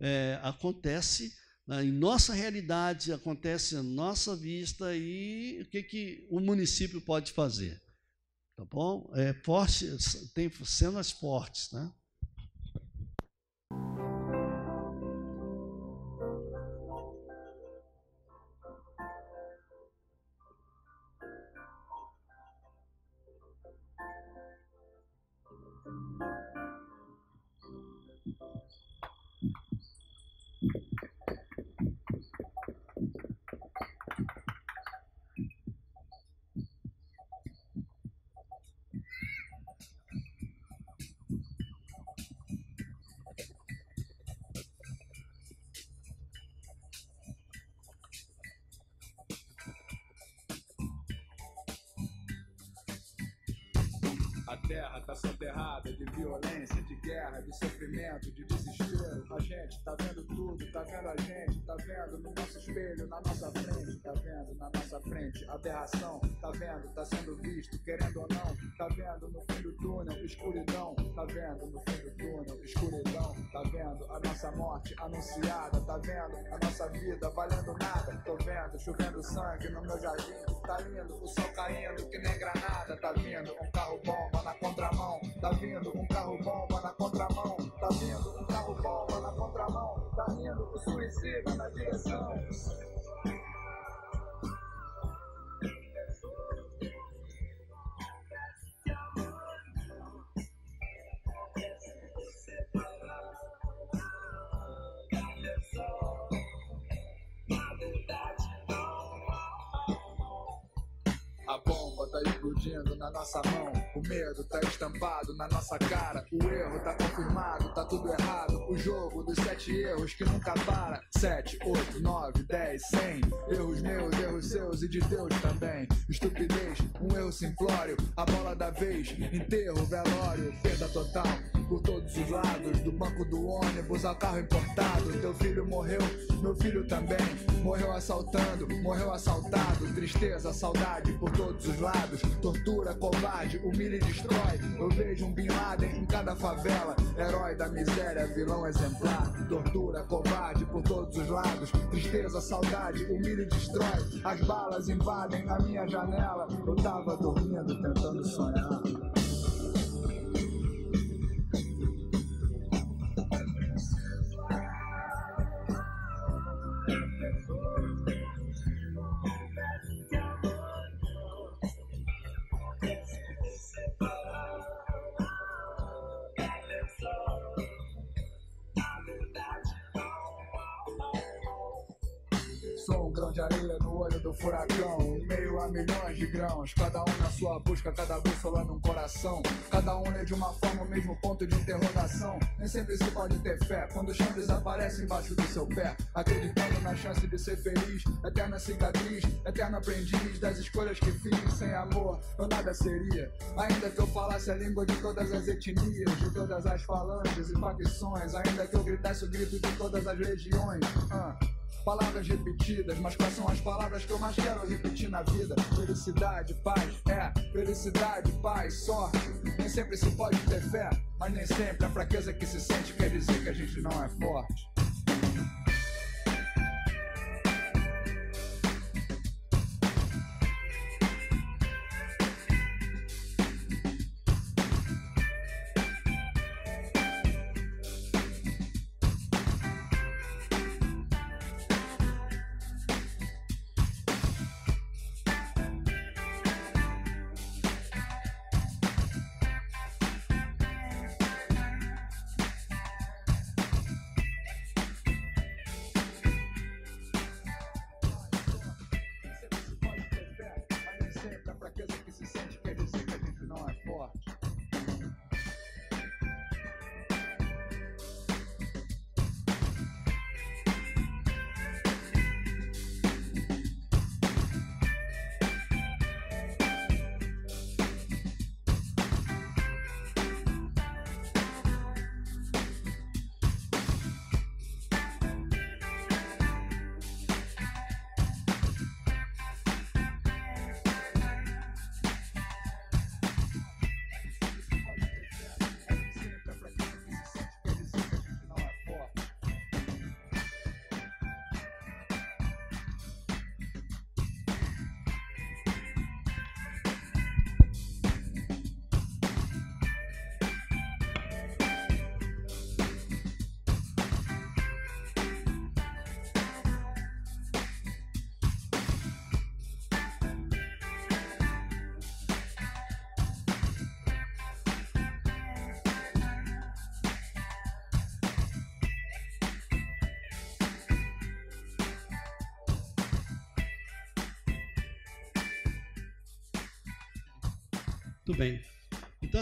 é, acontece né, em nossa realidade, acontece à nossa vista e o que, que o município pode fazer. Tá bom? É, forte, tem cenas fortes, né? violência guerra, de sofrimento, de desespero. A tá, gente tá vendo tudo, tá vendo a gente, tá vendo no nosso espelho, na nossa frente, tá vendo na nossa frente, aberração, tá vendo, tá sendo visto, querendo ou não, tá vendo no fim do túnel, escuridão, tá vendo no fim do túnel, escuridão, tá vendo a nossa morte anunciada, tá vendo a nossa vida valendo nada, tô vendo chovendo sangue no meu jardim, tá lindo, o sol caindo que nem granada, tá vindo um carro bomba na contramão, tá vindo um carro bomba na contramão contramão. Tá vendo um carro bomba na contramão, tá indo o suicida na direção. explodindo na nossa mão. O medo tá estampado na nossa cara. O erro tá confirmado, tá tudo errado. O jogo dos sete erros que nunca para. Sete, oito, nove, dez, cem. Erros meus, erros seus e de Deus também. Estupidez, um erro simplório. A bola da vez, enterro, velório, perda total por todos os lados Do banco do ônibus ao carro importado Teu filho morreu, meu filho também Morreu assaltando, morreu assaltado Tristeza, saudade por todos os lados Tortura, covarde, humilha e destrói Eu vejo um Bin Laden em cada favela Herói da miséria, vilão exemplar Tortura, covarde por todos os lados Tristeza, saudade, humilha e destrói As balas invadem a minha janela Eu tava dormindo tentando sonhar de areia no olho do furacão. Em meio a milhões de grãos, cada um na sua busca, cada bússola num coração. Cada um é de uma forma o mesmo ponto de interrogação. Nem sempre se pode ter fé quando o chão desaparece embaixo do seu pé. Acreditando na chance de ser feliz, eterna cicatriz, eterno aprendiz das escolhas que fiz. Sem amor, eu nada seria. Ainda que eu falasse a língua de todas as etnias, de todas as falanges e facções. Ainda que eu gritasse o grito de todas as legiões. Ah palavras repetidas, mas quais são as palavras que eu mais quero repetir na vida? Felicidade, paz, é, felicidade, paz, sorte. Nem sempre se pode ter fé, mas nem sempre a fraqueza que se sente quer dizer que a gente não é forte.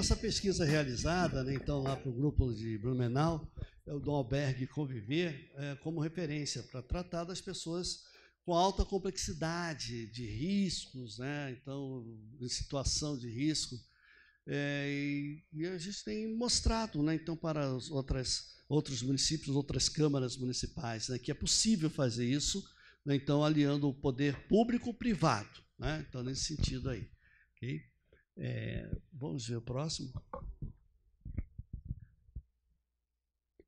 essa pesquisa realizada, né, então, lá para o grupo de Blumenau, é o do Albergue Conviver, é, como referência para tratar das pessoas com alta complexidade de riscos, né, então, em situação de risco. É, e, e, a gente tem mostrado, né, então, para outras, outros municípios, outras câmaras municipais, né, que é possível fazer isso, né, então, aliando o poder público-privado. Né, então, nesse sentido aí. Okay? É, vamos ver o próximo.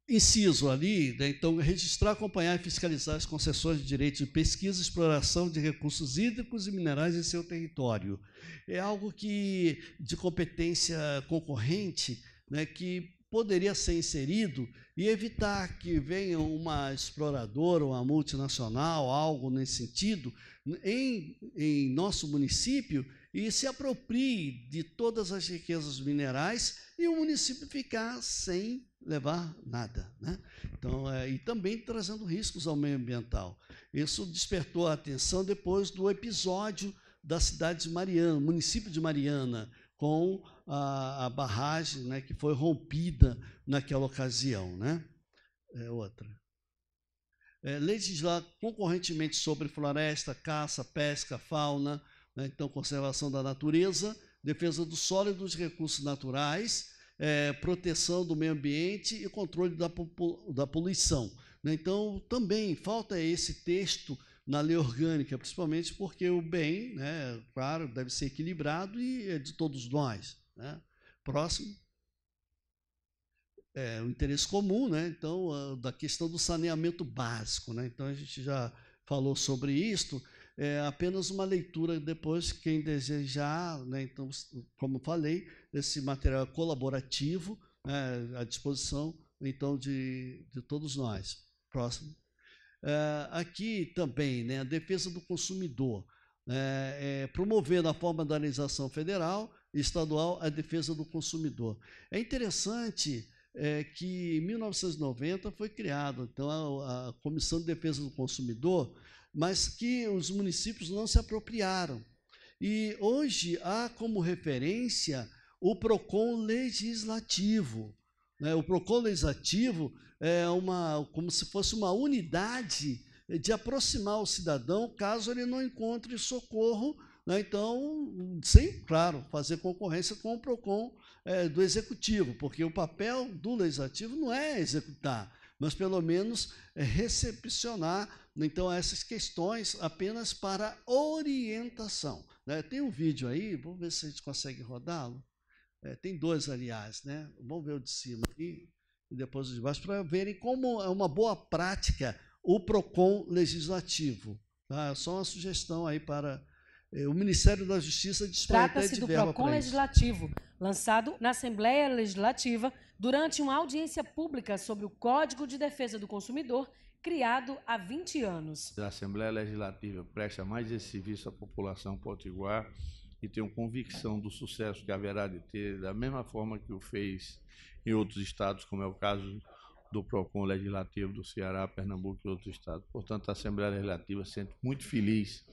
Inciso ali, né, então, registrar, acompanhar e fiscalizar as concessões de direitos de pesquisa, exploração de recursos hídricos e minerais em seu território. É algo que de competência concorrente, né, que poderia ser inserido e evitar que venha uma exploradora, uma multinacional, algo nesse sentido, em, em nosso município e se aproprie de todas as riquezas minerais e o município ficar sem levar nada. Né? Então, é, e também trazendo riscos ao meio ambiental. Isso despertou a atenção depois do episódio da cidade de Mariana, município de Mariana, com a, a barragem né, que foi rompida naquela ocasião. Né? É outra. É, legislar concorrentemente sobre floresta, caça, pesca, fauna, né, então conservação da natureza, defesa do solo e dos recursos naturais, é, proteção do meio ambiente e controle da, da poluição. Né? Então, também falta esse texto na lei orgânica, principalmente porque o bem, né, claro, deve ser equilibrado e é de todos nós. Né? Próximo. É, o interesse comum, né? Então, a, da questão do saneamento básico, né? Então, a gente já falou sobre isto. É apenas uma leitura depois, quem desejar, né? Então, como falei, esse material colaborativo né? à disposição, então, de, de todos nós. Próximo. Eh, aqui também, né, a defesa do consumidor, é, né, é, eh, promover na forma da legislação federal e estadual a defesa do consumidor. É interessante eh, que em 1990 foi criada então, a, a Comissão de Defesa do Consumidor, mas que os municípios não se apropriaram. E hoje há como referência o PROCON legislativo, né? O PROCON legislativo é uma, como se fosse uma unidade de aproximar o cidadão caso ele não encontre socorro, né? então, sem, claro, fazer concorrência com o PROCON é, do executivo, porque o papel do legislativo não é executar, mas pelo menos é recepcionar né? então essas questões apenas para orientação. Né? Tem um vídeo aí, vamos ver se a gente consegue rodá-lo. É, tem dois, aliás, né? Vamos ver o de cima aqui e depois o de baixo, para verem como é uma boa prática o PROCON legislativo. Tá? Só uma sugestão aí para. É, o Ministério da Justiça dispõe até de do verba PROCON legislativo, lançado na Assembleia Legislativa durante uma audiência pública sobre o Código de Defesa do Consumidor, criado há 20 anos. A Assembleia Legislativa presta mais esse serviço à população potiguar e tenho convicção do sucesso que haverá de ter, da mesma forma que o fez em outros estados, como é o caso do PROCON Legislativo do Ceará, Pernambuco e outros estados. Portanto, a Assembleia Legislativa sente muito feliz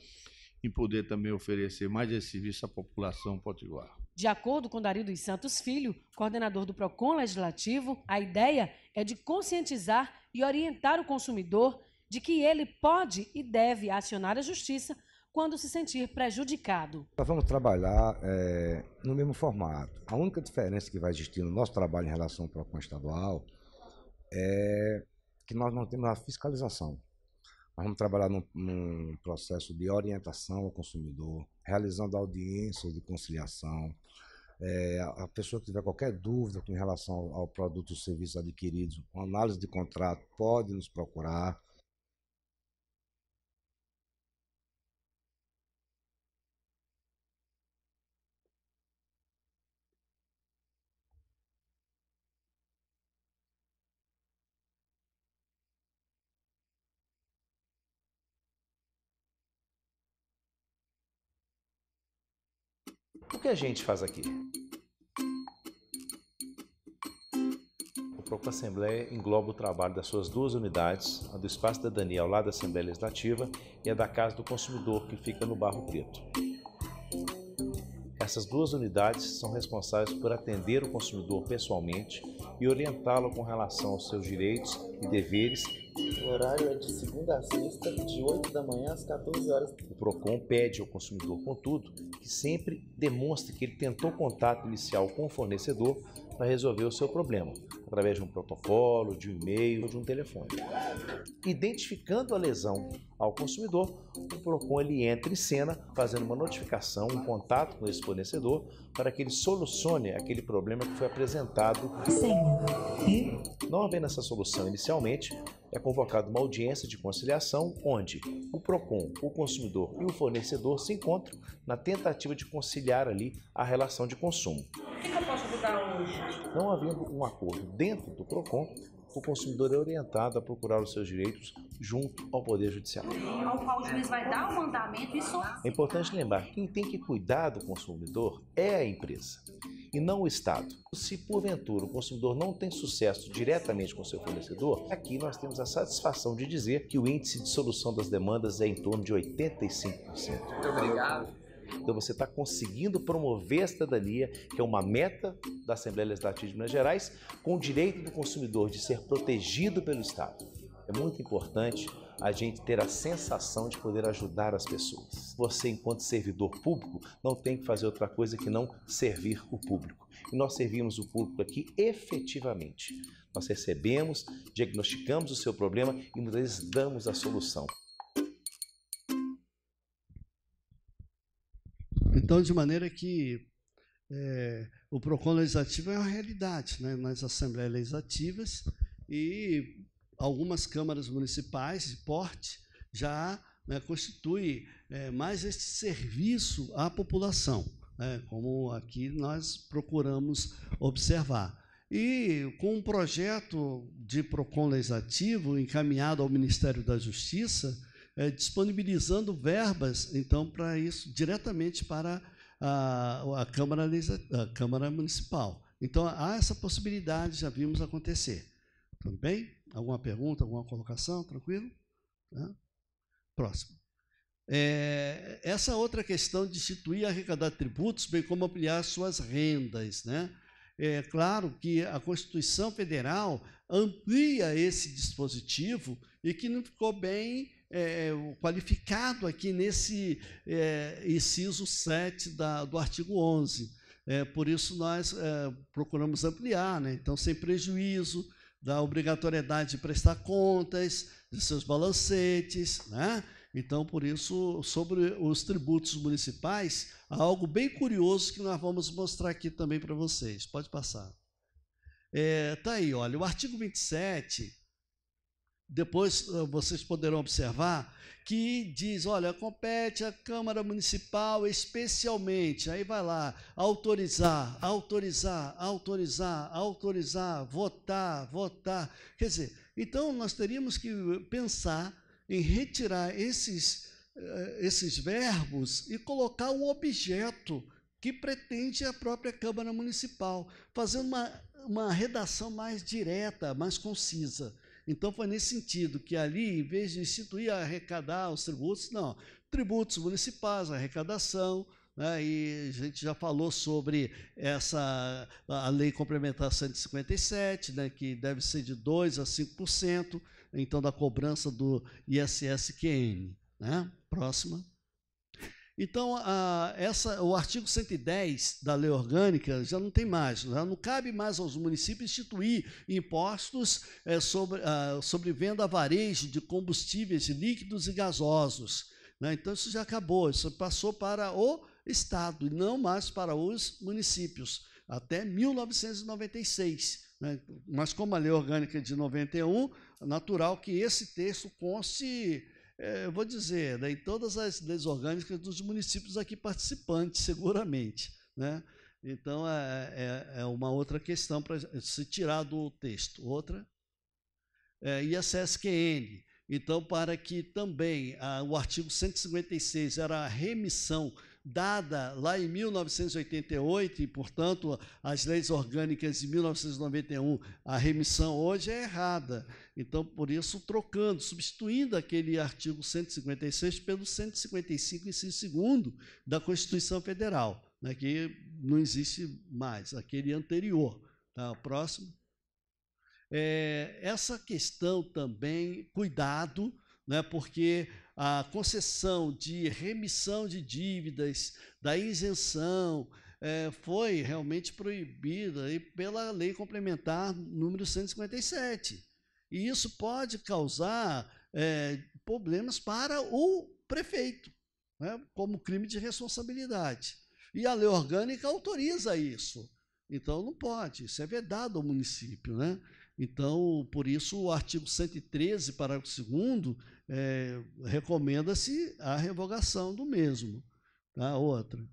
em poder também oferecer mais esse serviço à população potiguar. De acordo com Dario dos Santos Filho, coordenador do PROCON Legislativo, a ideia é de conscientizar e orientar o consumidor de que ele pode e deve acionar a justiça quando se sentir prejudicado. Nós vamos trabalhar é, no mesmo formato. A única diferença que vai existir no nosso trabalho em relação ao PROCON estadual é que nós não temos a fiscalização. Nós vamos trabalhar num, num processo de orientação ao consumidor, realizando audiências de conciliação. É, a pessoa que tiver qualquer dúvida com relação ao, produto ou serviço adquirido, com análise de contrato, pode nos procurar. que a gente faz aqui? O próprio Assembleia engloba o trabalho das suas duas unidades, a do Espaço da ao lado da Assembleia Legislativa e a da Casa do Consumidor, que fica no Barro Preto. Essas duas unidades são responsáveis por atender o consumidor pessoalmente e orientá-lo com relação aos seus direitos e deveres. O horário é de segunda a sexta, de 8 da manhã às 14 horas. O PROCON pede ao consumidor, contudo, que sempre demonstre que ele tentou contato inicial com o fornecedor para resolver o seu problema, através de um protocolo, de um e-mail, de um telefone. Identificando a lesão ao consumidor, o PROCON ele entra em cena fazendo uma notificação, um contato com esse fornecedor para que ele solucione aquele problema que foi apresentado. Sim. E, não havendo essa solução inicialmente, é convocada uma audiência de conciliação onde o PROCON, o consumidor e o fornecedor se encontram na tentativa de conciliar ali a relação de consumo. O que eu posso não havendo um acordo dentro do PROCON, o consumidor é orientado a procurar os seus direitos junto ao Poder Judiciário. o juiz vai dar o mandamento e É importante lembrar, que quem tem que cuidar do consumidor é a empresa e não o Estado. Se porventura o consumidor não tem sucesso diretamente com seu fornecedor, aqui nós temos a satisfação de dizer que o índice de solução das demandas é em torno de 85%. Muito obrigado. Então você está conseguindo promover a cidadania, que é uma meta da Assembleia Legislativa de Minas Gerais, com o direito do consumidor de ser protegido pelo Estado. É muito importante a gente ter a sensação de poder ajudar as pessoas. Você, enquanto servidor público, não tem que fazer outra coisa que não servir o público. E nós servimos o público aqui efetivamente. Nós recebemos, diagnosticamos o seu problema e muitas vezes damos a solução. Então, de maneira que é, o PROCON legislativo é uma realidade né, nas assembleias legislativas e algumas câmaras municipais de porte já né, constitui é, eh, mais este serviço à população, né, como aqui nós procuramos observar. E com um projeto de PROCON legislativo encaminhado ao Ministério da Justiça, é, disponibilizando verbas, então, para isso, diretamente para a, a, Câmara, a Câmara Municipal. Então, há essa possibilidade, já vimos acontecer. Tudo bem? Alguma pergunta, alguma colocação? Tranquilo? Tá? Próximo. É, essa outra questão de instituir e arrecadar tributos, bem como ampliar suas rendas. Né? É claro que a Constituição Federal amplia esse dispositivo e que não ficou bem é, é qualificado aqui nesse é, inciso 7 da, do artigo 11. É, por isso nós é, procuramos ampliar, né? então, sem prejuízo da obrigatoriedade de prestar contas, de seus balancetes, né? Então, por isso, sobre os tributos municipais, há algo bem curioso que nós vamos mostrar aqui também para vocês. Pode passar. É, tá aí, olha, o artigo 27 depois eh, vocês poderão observar, que diz, olha, compete à Câmara Municipal especialmente, aí vai lá, autorizar, autorizar, autorizar, autorizar, votar, votar. Quer dizer, então nós teríamos que pensar em retirar esses, eh, esses verbos e colocar o objeto que pretende a própria Câmara Municipal, fazendo uma, uma redação mais direta, mais concisa. Então foi nesse sentido que ali, em vez de instituir arrecadar os tributos, não, tributos municipais, arrecadação, né, e a gente já falou sobre essa a lei complementar 157, né, que deve ser de 2 a 5%, então da cobrança do ISSQN. Né? Próxima. Então, a, essa, o artigo 110 da lei orgânica já não tem mais, já não cabe mais aos municípios instituir impostos é, sobre, a, ah, sobre venda a varejo de combustíveis líquidos e gasosos. Né? Então, isso já acabou, isso passou para o Estado e não mais para os municípios, até 1996. Né? Mas, como a lei orgânica é de 91, é natural que esse texto conste é, eu vou dizer, né, em todas as leis orgânicas dos municípios aqui participantes, seguramente. Né? Então, é, é, é uma outra questão para se tirar do texto. Outra. É, e a CSQN. Então, para que também a, o artigo 156 era a remissão dada lá em 1988, e, portanto, as leis orgânicas de 1991, a remissão hoje é errada. Então, por isso, trocando, substituindo aquele artigo 156 pelo 155, inciso 2 da Constituição Federal, né, que não existe mais, aquele anterior. Tá? Próximo. É, essa questão também, cuidado, né, porque a concessão de remissão de dívidas, da isenção, é, foi realmente proibida pela lei complementar número 157. E isso pode causar é, problemas para o prefeito, né, como crime de responsabilidade. E a lei orgânica autoriza isso. Então não pode, isso é vedado ao município. Né? Então, por isso, o artigo 113, parágrafo 2, é, recomenda-se a revogação do mesmo. Tá? Outra.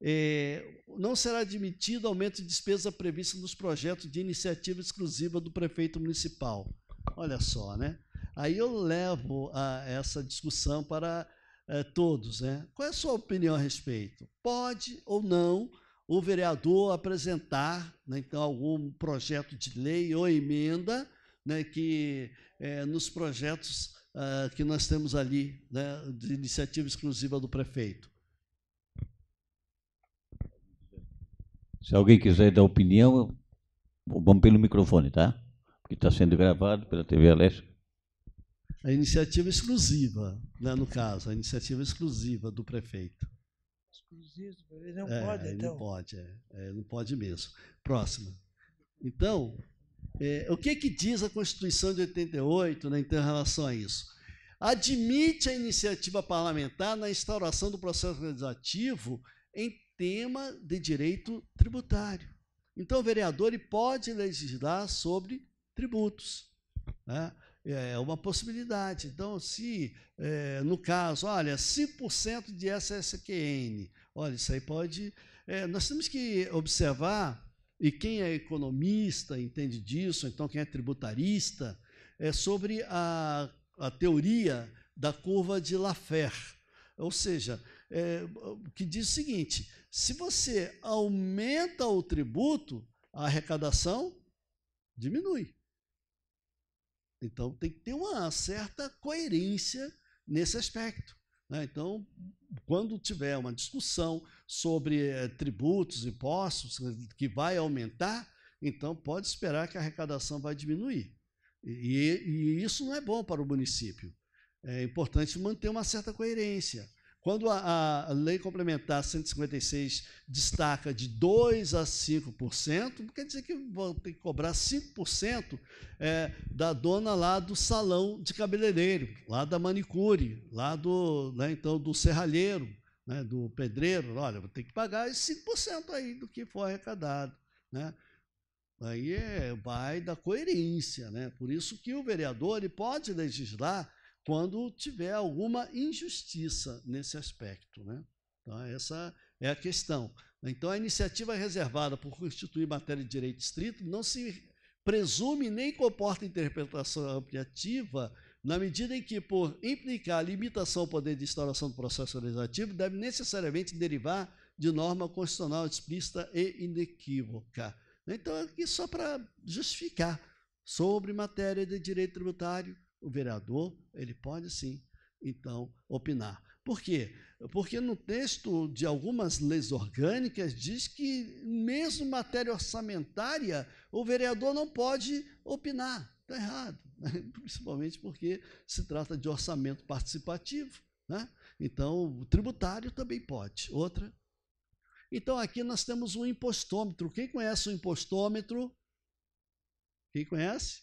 É, não será admitido aumento de despesa prevista nos projetos de iniciativa exclusiva do prefeito municipal. Olha só, né? Aí eu levo a, essa discussão para é, todos, né? Qual é a sua opinião a respeito? Pode ou não o vereador apresentar, né, então, algum projeto de lei ou emenda, né, que é, nos projetos ah, que nós temos ali, né, de iniciativa exclusiva do prefeito? Se alguém quiser dar opinião, vamos pelo microfone, tá? Que está sendo gravado pela TV Alesca. A iniciativa exclusiva, né, no caso, a iniciativa exclusiva do prefeito. Exclusiva, ele não é, pode, ele então. Não pode, é, é, não pode mesmo. Próxima. Então, é, o que, que diz a Constituição de 88 né, então, em relação a isso? Admite a iniciativa parlamentar na instauração do processo legislativo em tema de direito tributário. Então, o vereador ele pode legislar sobre tributos. Né? É, é uma possibilidade. Então, se, é, no caso, olha, 5% de SSQN, olha, isso aí pode. É, nós temos que observar, e quem é economista entende disso, então quem é tributarista, é sobre a, a teoria da curva de Laffer. Ou seja, é, que diz o seguinte: se você aumenta o tributo, a arrecadação diminui. Então tem que ter uma certa coerência nesse aspecto. Né? Então, quando tiver uma discussão sobre é, tributos, impostos né, que vai aumentar, então pode esperar que a arrecadação vai diminuir. E, e isso não é bom para o município. É importante manter uma certa coerência. Quando a, a, lei complementar 156 destaca de 2% a 5%, quer dizer que vão ter que cobrar 5% é, da dona lá do salão de cabeleireiro, lá da manicure, lá do, né, então, do serralheiro, né, do pedreiro. Olha, vou ter que pagar esse 5% aí do que for arrecadado. Né? Aí é, vai da coerência. Né? Por isso que o vereador ele pode legislar quando tiver alguma injustiça nesse aspecto. Né? Então, essa é a questão. Então, a iniciativa reservada por constituir matéria de direito estrito não se presume nem comporta interpretação ampliativa na medida em que, por implicar limitação ao poder de instauração do processo legislativo, deve necessariamente derivar de norma constitucional explícita e inequívoca. Então, aqui só para justificar sobre matéria de direito tributário, o vereador, ele pode sim, então, opinar. Por quê? Porque no texto de algumas leis orgânicas diz que, mesmo matéria orçamentária, o vereador não pode opinar. Está errado, né? principalmente porque se trata de orçamento participativo. Né? Então, o tributário também pode. Outra. Então, aqui nós temos um impostômetro. Quem conhece o impostômetro? Quem conhece?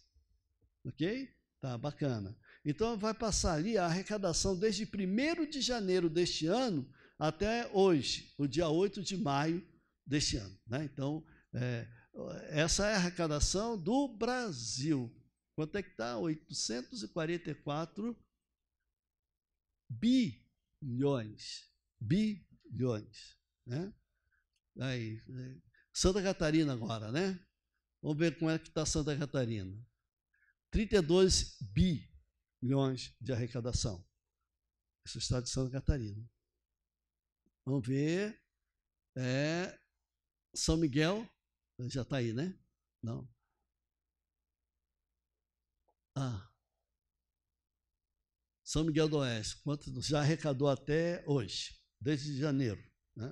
Ok? Tá, bacana. Então vai passar ali a arrecadação desde 1 de janeiro deste ano até hoje, o dia 8 de maio deste ano. Né? Então, é, essa é a arrecadação do Brasil. Quanto é que está? 844 bilhões. Bilhões. Né? Aí, é, Santa Catarina agora, né? Vamos ver como é que está Santa Catarina. 32 bilhões de arrecadação. Isso é o estado de Santa Catarina. Vamos ver. É, São Miguel, já está aí, né? Não. Ah. São Miguel do Oeste, quanto já arrecadou até hoje, desde janeiro. Né?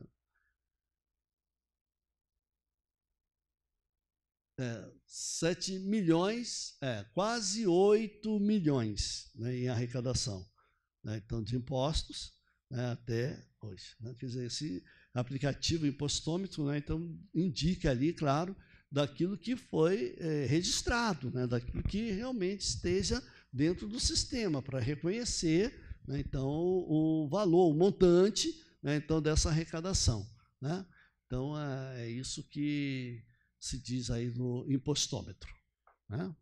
é, 7 milhões, é, quase 8 milhões né, em arrecadação. Né, então, de impostos né, até hoje. Né? Quer dizer, esse aplicativo impostômetro, né, então, indica ali, claro, daquilo que foi é, registrado, né, daquilo que realmente esteja dentro do sistema, para reconhecer né, então o valor, o montante né, então dessa arrecadação. Né? Então, é, é isso que se diz aí no impostômetro. Né?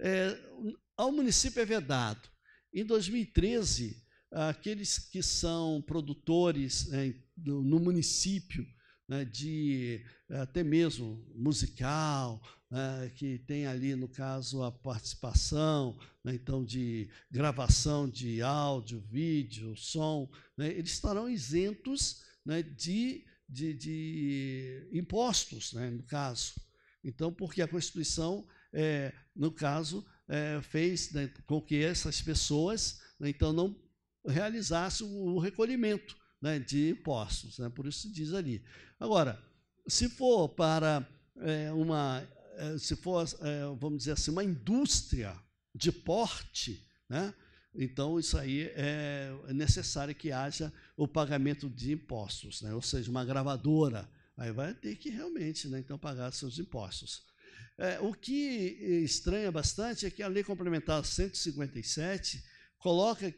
É, ao município é vedado. Em 2013, aqueles que são produtores né, no município né, de é, até mesmo musical, né, que tem ali, no caso, a participação, né, então, de gravação de áudio, vídeo, som, né, eles estarão isentos né, de de, de impostos, né, no caso. Então, porque a Constituição, é, no caso, é, fez né, com que essas pessoas, né, então, não realizassem o recolhimento né, de impostos. Né, por isso se diz ali. Agora, se for para é, uma, é, se for, é, vamos dizer assim, uma indústria de porte, né, então, isso aí é, é necessário que haja o pagamento de impostos, né? ou seja, uma gravadora. Aí vai ter que realmente né, então, pagar seus impostos. É, o que estranha bastante é que a Lei Complementar 157 coloca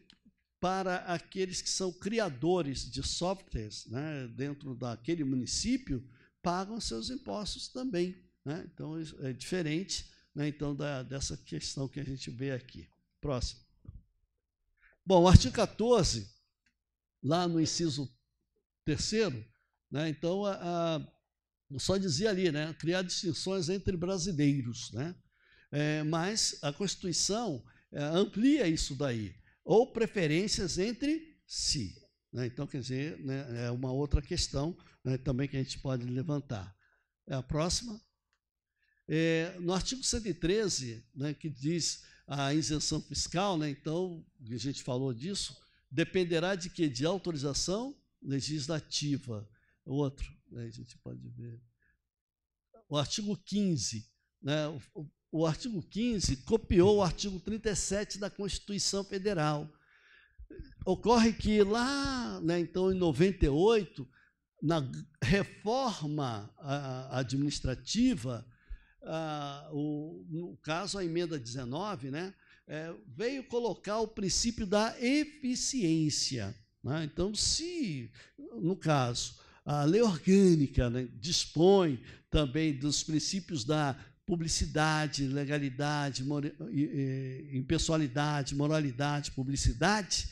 para aqueles que são criadores de softwares né, dentro daquele município, pagam seus impostos também. Né? Então, é diferente né, então, da, dessa questão que a gente vê aqui. Próximo. Bom, o artigo 14, lá no inciso terceiro, né, então a, a, só dizia ali, né, criar distinções entre brasileiros, né, é, mas a Constituição é, amplia isso daí, ou preferências entre si. Né, então, quer dizer, né, é uma outra questão né, também que a gente pode levantar. É a próxima. É, no artigo 113, né, que diz a isenção fiscal, né? então, a gente falou disso, dependerá de quê? De autorização legislativa. Outro, né? a gente pode ver. O artigo 15, né? o, o artigo 15 copiou o artigo 37 da Constituição Federal. Ocorre que lá, né, então, em 98, na reforma administrativa, ah, o, no caso, a emenda 19, né, é, veio colocar o princípio da eficiência. Né? Então, se, no caso, a lei orgânica né, dispõe também dos princípios da publicidade, legalidade, mor impessoalidade, moralidade, publicidade,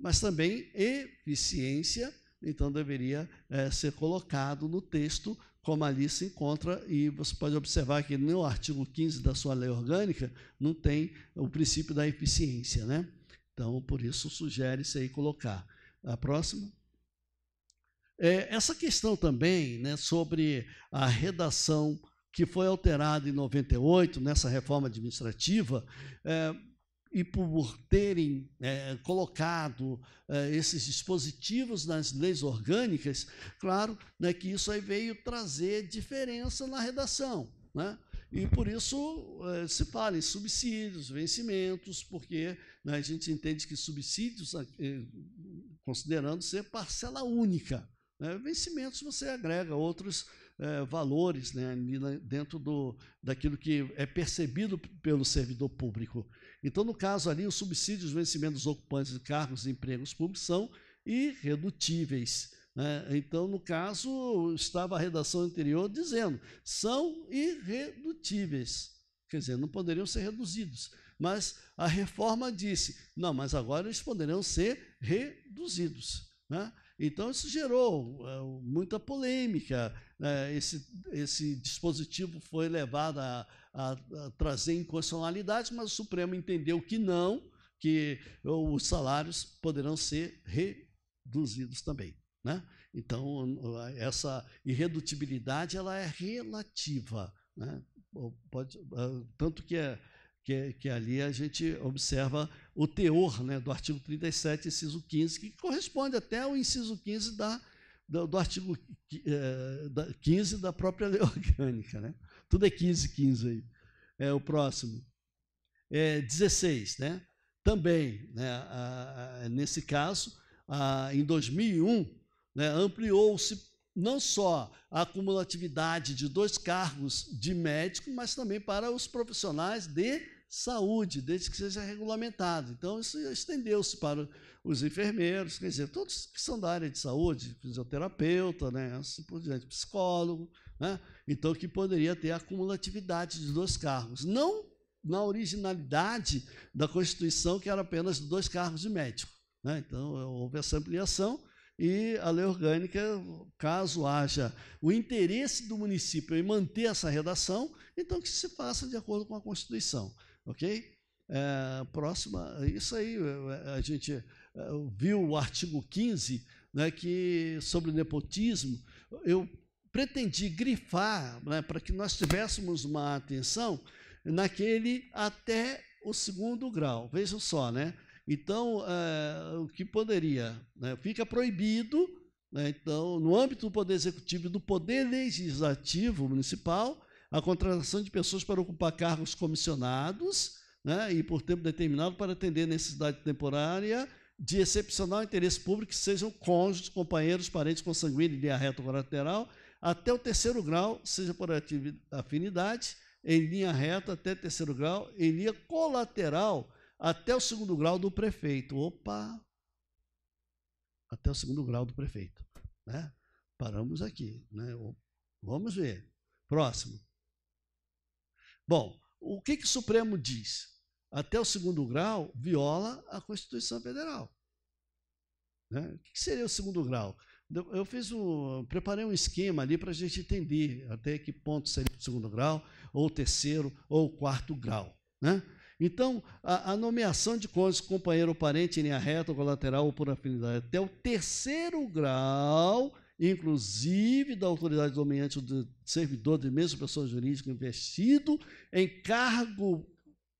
mas também eficiência, então deveria é, ser colocado no texto como ali se encontra, e você pode observar que no artigo 15 da sua lei orgânica não tem o princípio da eficiência, né? Então, por isso, sugere-se aí colocar. A próxima. É, essa questão também né, sobre a redação que foi alterada em 98, nessa reforma administrativa, é, e por terem é, colocado é, esses dispositivos nas leis orgânicas, claro né, que isso aí veio trazer diferença na redação. Né? E por isso é, se fala em subsídios, vencimentos, porque né, a gente entende que subsídios, é, considerando ser parcela única, né, vencimentos você agrega outros é, valores né, dentro do, daquilo que é percebido pelo servidor público. Então, no caso ali, os subsídios vencimentos, vencimento dos ocupantes de cargos e empregos públicos são irredutíveis. Né? Então, no caso, estava a redação anterior dizendo, são irredutíveis. Quer dizer, não poderiam ser reduzidos. Mas a reforma disse, não, mas agora eles poderão ser reduzidos. Né? Então, isso gerou uh, muita polêmica. Né? Esse, esse dispositivo foi levado a a, a trazer inconstitucionalidade, mas o Supremo entendeu que não, que os salários poderão ser reduzidos também. Né? Então, essa irredutibilidade ela é relativa. Né? Pode, ah, tanto que, é, que, é, que, ali a gente observa o teor né, do artigo 37, inciso 15, que corresponde até ao inciso 15 da, do, do artigo 15 eh, da própria lei orgânica. Né? Tudo é 15, 15 aí. É o próximo. É 16, né? Também, né, a, a, nesse caso, a, em 2001, né, ampliou-se não só a acumulatividade de dois cargos de médico, mas também para os profissionais de saúde, desde que seja regulamentado. Então, isso estendeu-se para os enfermeiros, quer dizer, todos que são da área de saúde, fisioterapeuta, né, assim por diante, psicólogo, né? Então, que poderia ter a acumulatividade de dois cargos. Não na originalidade da Constituição, que era apenas dois cargos de médico. Né? Então, houve essa ampliação e a lei orgânica, caso haja o interesse do município em manter essa redação, então que se faça de acordo com a Constituição. Ok? É, próxima, é isso aí, é, é, a gente viu o artigo 15, né, que sobre nepotismo, eu pretendi grifar, né, para que nós tivéssemos uma atenção naquele até o segundo grau. Vejam só, né? Então, é, o que poderia? Né? Fica proibido, né? então, no âmbito do Poder Executivo e do Poder Legislativo Municipal, a contratação de pessoas para ocupar cargos comissionados né? e por tempo determinado para atender necessidade temporária de excepcional interesse público que sejam cônjuges, companheiros, parentes consanguíneos, via reto colateral, até o terceiro grau, seja por afinidade, em linha reta até terceiro grau, em linha colateral até o segundo grau do prefeito. Opa! Até o segundo grau do prefeito. Né? Paramos aqui. Né? Vamos ver. Próximo. Bom, o que, que o Supremo diz? Até o segundo grau viola a Constituição Federal. Né? O que seria o segundo grau? Então, eu fiz um, preparei um esquema ali para a gente entender até que ponto seria o segundo grau, ou terceiro, ou quarto grau. Né? Então, a, a, nomeação de cônjuge, companheiro ou parente em linha reta ou colateral ou por afinidade até o terceiro grau, inclusive da autoridade dominante do servidor de mesma pessoa jurídica investido em cargo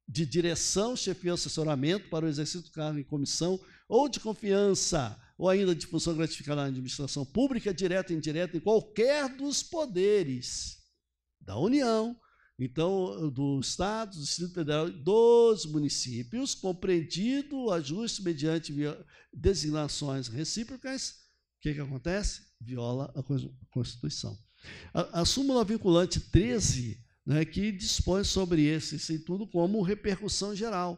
de direção, chefia e assessoramento para o exercício do cargo em comissão ou de confiança ou ainda de tipo, função gratificada na administração pública, direta e indireta, em qualquer dos poderes da União, então, do Estado, do Distrito Federal, dos municípios, compreendido o ajuste mediante designações recíprocas, o que, que acontece? Viola a Constituição. A, a súmula vinculante 13, né, que dispõe sobre esse, isso tudo como repercussão geral.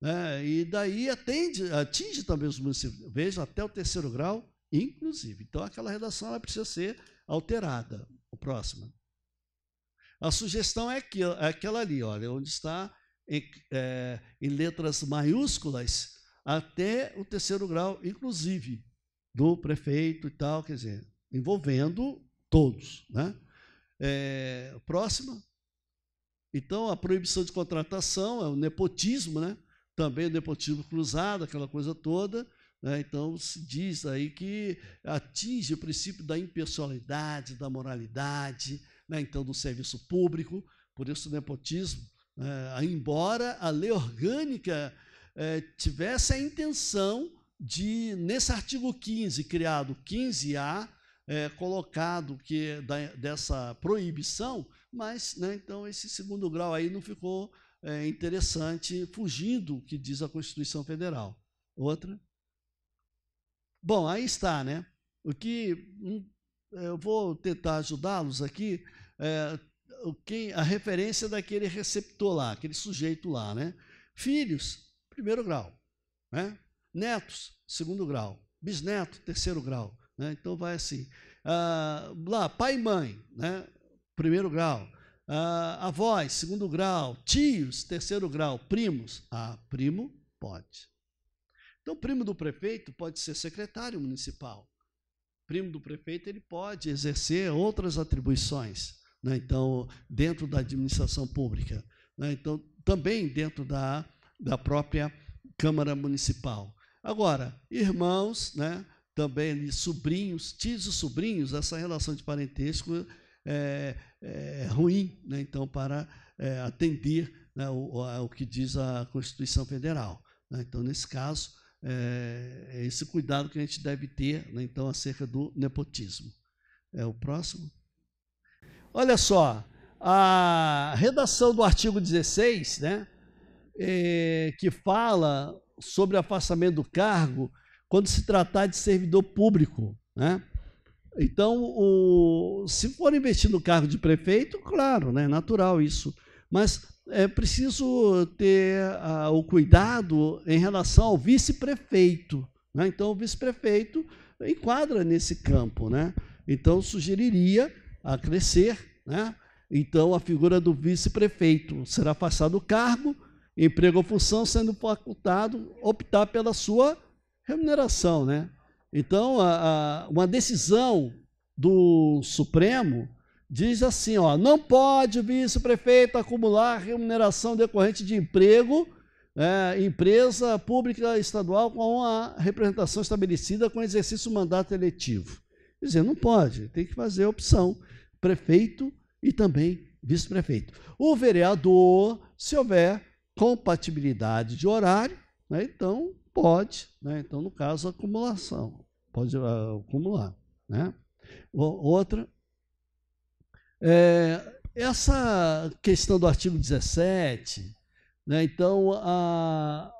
Né? E daí atende, atinge também os municípios, veja, até o terceiro grau, inclusive. Então, aquela redação ela precisa ser alterada. O próximo. A sugestão é, que é aquela ali, olha, onde está em, é, é, em letras maiúsculas até o terceiro grau, inclusive, do prefeito e tal, quer dizer, envolvendo todos. Né? É, próxima. Então, a proibição de contratação, é o nepotismo, né? também o nepotismo cruzado, aquela coisa toda. Né? Então, se diz aí que atinge o princípio da impessoalidade, da moralidade, né? então, do serviço público, por isso o nepotismo. É, embora a lei orgânica é, tivesse a intenção de, nesse artigo 15, criado 15A, é, eh, colocado que é da, dessa proibição, mas né, então esse segundo grau aí não ficou é, interessante, fugindo o que diz a Constituição Federal. Outra. Bom, aí está, né? O que hum, é, eu vou tentar ajudá-los aqui, é, quem, a referência daquele receptor lá, aquele sujeito lá, né? Filhos, primeiro grau, né? Netos, segundo grau. Bisneto, terceiro grau. Né? Então vai assim. Ah, lá, pai e mãe, né? primeiro grau. Ah, avós, segundo grau, tios, terceiro grau, primos. Ah, primo, pode. Então, primo do prefeito pode ser secretário municipal. Primo do prefeito, ele pode exercer outras atribuições, né? então, dentro da administração pública. Né? Então, também dentro da, da própria Câmara Municipal. Agora, irmãos, né? também sobrinhos, tios e sobrinhos, essa relação de parentesco é, é, ruim, né, então, para é, atender né, o, o, que diz a Constituição Federal. Né? Então, nesse caso, é, é, esse cuidado que a gente deve ter, né, então, acerca do nepotismo. É o próximo. Olha só, a redação do artigo 16, né, é, que fala sobre afastamento do cargo quando se tratar de servidor público, né? Então, o, se for investir no cargo de prefeito, claro, né, natural isso. Mas é preciso ter ah, o cuidado em relação ao vice-prefeito. Né? Então, o vice-prefeito enquadra nesse campo. Né? Então, sugeriria a crescer. Né? Então, a figura do vice-prefeito será afastado do cargo, emprego ou função, sendo facultado optar pela sua remuneração. Né? Então, a, a, uma decisão do Supremo diz assim: ó, não pode o vice-prefeito acumular remuneração decorrente de emprego, é, empresa pública estadual com a representação estabelecida com exercício do mandato eletivo. Quer dizer, não pode, tem que fazer a opção, prefeito e também vice-prefeito. O vereador, se houver compatibilidade de horário, né, então Pode, né? então no caso, acumulação. Pode ah, acumular. Né? Outra. É, essa questão do artigo 17, né, então, a,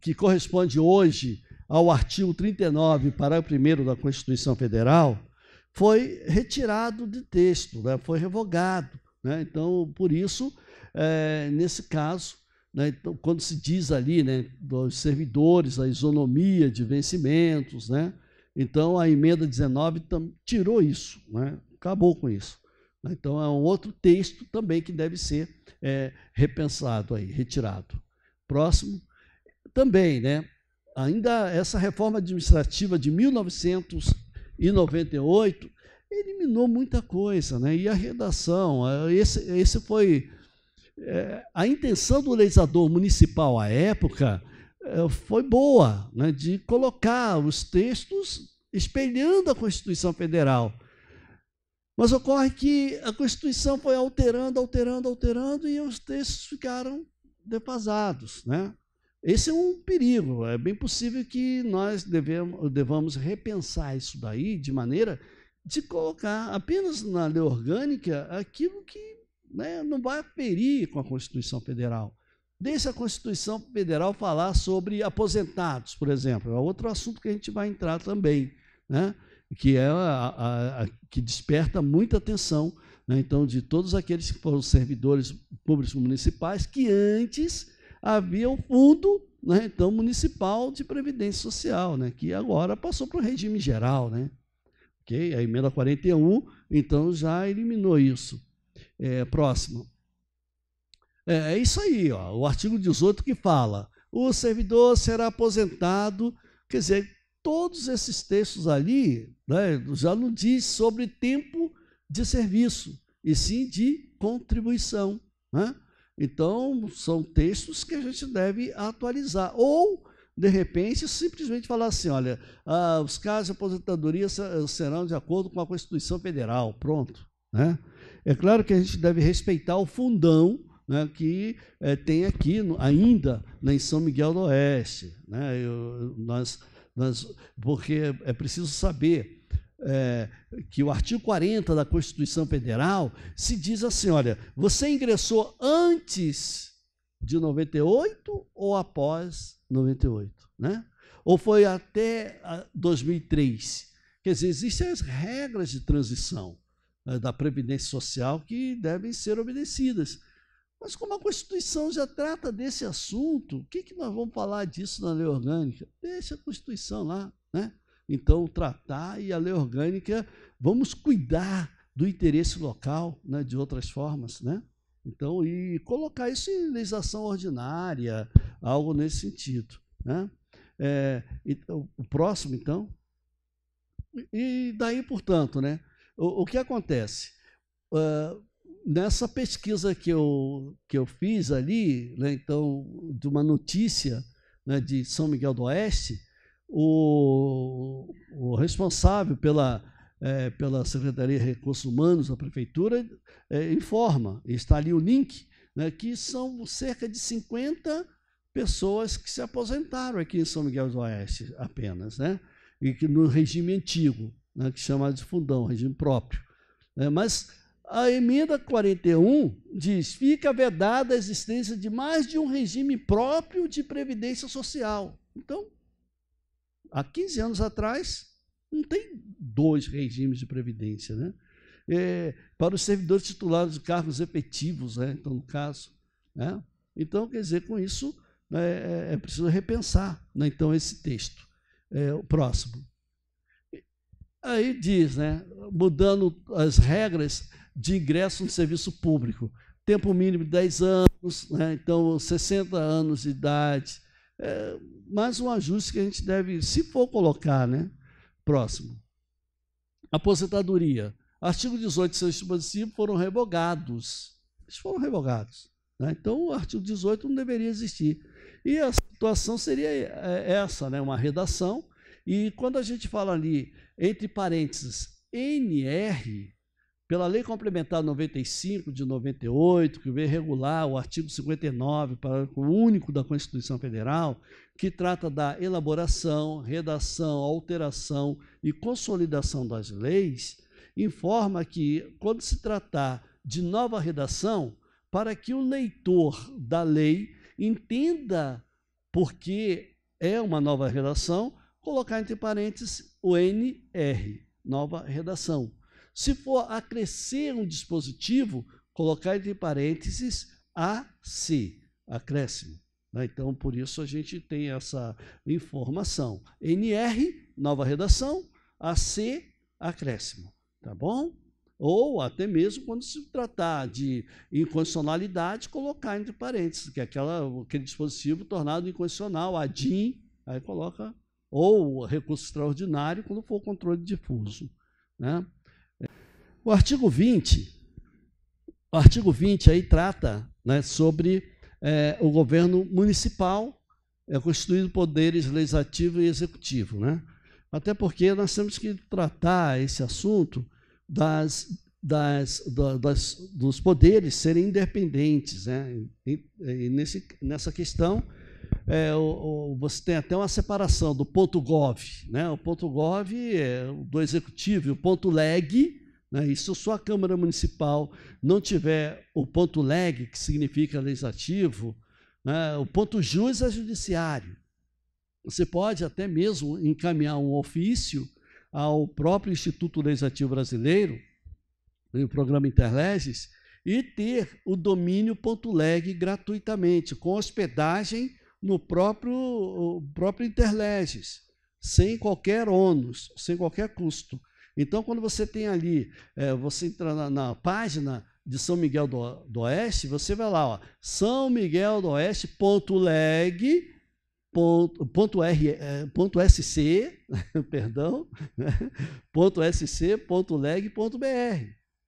que corresponde hoje ao artigo 39, parágrafo 1 da Constituição Federal, foi retirado de texto, né, foi revogado. Né, então, por isso, é, nesse caso, né? Então, quando se diz ali né, dos servidores, a isonomia de vencimentos, né? então a emenda 19 tirou isso, né? acabou com isso. Então é um outro texto também que deve ser é, repensado aí, retirado. Próximo, também, né? Ainda essa reforma administrativa de 1998 eliminou muita coisa, né? E a redação, esse, esse foi é, a intenção do legislador municipal à época é, foi boa, né, de colocar os textos espelhando a Constituição Federal. Mas ocorre que a Constituição foi alterando, alterando, alterando e os textos ficaram defasados. Né? Esse é um perigo. É bem possível que nós devemos, devamos repensar isso daí de maneira de colocar apenas na lei orgânica aquilo que né, não vai ferir com a Constituição Federal. Deixa a Constituição Federal falar sobre aposentados, por exemplo. É outro assunto que a gente vai entrar também, né, que, é a, a, a, que desperta muita atenção, né, então, de todos aqueles que foram servidores públicos municipais, que antes havia o fundo né, então municipal de previdência social, né, que agora passou para o regime geral, né? Okay? A emenda 41 então já eliminou isso. É, próximo. É, é, isso aí, ó, o artigo 18 que fala: o servidor será aposentado, quer dizer, todos esses textos ali né, já não diz sobre tempo de serviço, e sim de contribuição. Né? Então, são textos que a gente deve atualizar. Ou, de repente, simplesmente falar assim: olha, ah, os casos de aposentadoria serão de acordo com a Constituição Federal. Pronto. Né? É claro que a gente deve respeitar o fundão né, que é, tem aqui no, ainda né, em São Miguel do Oeste. Né, eu, nós, nós, porque é preciso saber é, que o artigo 40 da Constituição Federal se diz assim: olha, você ingressou antes de 98 ou após 98, né? Ou foi até 2003? Quer dizer, existem as regras de transição. Eh, da Previdência Social que devem ser obedecidas. Mas como a Constituição já trata desse assunto, o que, que nós vamos falar disso na lei orgânica? Deixa a Constituição lá, né? Então, tratar e a lei orgânica, vamos cuidar do interesse local né, de outras formas, né? Então, e colocar isso em legislação ordinária, algo nesse sentido. Né? É, então, o próximo, então. E daí, portanto, né? O, o que acontece? Uh, nessa pesquisa que eu, que eu fiz ali, né, então, de uma notícia né, de São Miguel do Oeste, o, o responsável pela, é, pela Secretaria de Recursos Humanos da Prefeitura é, informa, está ali o link, né, que são cerca de 50 pessoas que se aposentaram aqui em São Miguel do Oeste apenas, né, e que no regime antigo né, que chama de fundão, regime próprio. É, mas a emenda 41 diz: fica vedada a existência de mais de um regime próprio de previdência social. Então, há 15 anos atrás, não tem dois regimes de previdência, né? É, para os servidores titulares de cargos efetivos, né? então, no caso. Né? Então, quer dizer, com isso, né, é, é preciso repensar né? então esse texto. É, o próximo. Aí diz, né, mudando as regras de ingresso no serviço público. Tempo mínimo de 10 anos, né, então 60 anos de idade. É mais um ajuste que a gente deve, se for colocar, né? Próximo. Aposentadoria. Artigo 18 e 6 municípios foram revogados. Eles foram revogados. Né? Então, o artigo 18 não deveria existir. E a situação seria é, essa, né? uma redação e quando a gente fala ali, entre parênteses, NR, pela Lei Complementar 95 de 98, que veio regular o artigo 59, parágrafo único da Constituição Federal, que trata da elaboração, redação, alteração e consolidação das leis, informa que, quando se tratar de nova redação, para que o leitor da lei entenda por que é uma nova redação, colocar entre parênteses o NR, nova redação. Se for acrescer um dispositivo, colocar entre parênteses AC, acréscimo. Né? Então, por isso a gente tem essa informação. NR, nova redação, AC, acréscimo. Tá bom? Ou até mesmo quando se tratar de incondicionalidade, colocar entre parênteses, que é aquela, aquele dispositivo tornado incondicional, ADIM, aí coloca ou recurso extraordinário quando for controle difuso. Né? O artigo 20, o artigo 20 aí trata né, sobre é, o governo municipal, é constituído poderes legislativo e executivo. Né? Até porque nós temos que tratar esse assunto das, das, das dos poderes serem independentes. Né? E, e nesse, nessa questão, é, o, o, você tem até uma separação do ponto gov, né? O ponto gov é do executivo, o ponto leg, né? E se a sua Câmara Municipal não tiver o ponto leg, que significa legislativo, né? o ponto jus é judiciário. Você pode até mesmo encaminhar um ofício ao próprio Instituto Legislativo Brasileiro, no né? programa Interleges, e ter o domínio leg gratuitamente, com hospedagem no próprio, próprio Interleges, sem qualquer ônus, sem qualquer custo. Então, quando você tem ali, é, você entra na, na, página de São Miguel do, do, Oeste, você vai lá, ó, São Miguel do Oeste ponto leg ponto, ponto, R, eh, ponto sc, perdão, né? ponto sc ponto leg ponto br.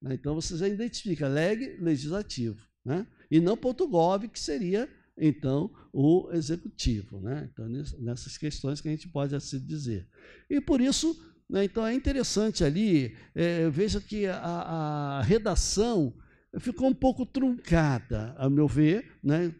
Né. Então você já identifica leg legislativo, né? E não ponto gov que seria então o executivo. Né? Então, nessas questões que a gente pode assim dizer. E por isso, né, então é interessante ali, é, veja que a, a, redação ficou um pouco truncada, a meu ver. Né?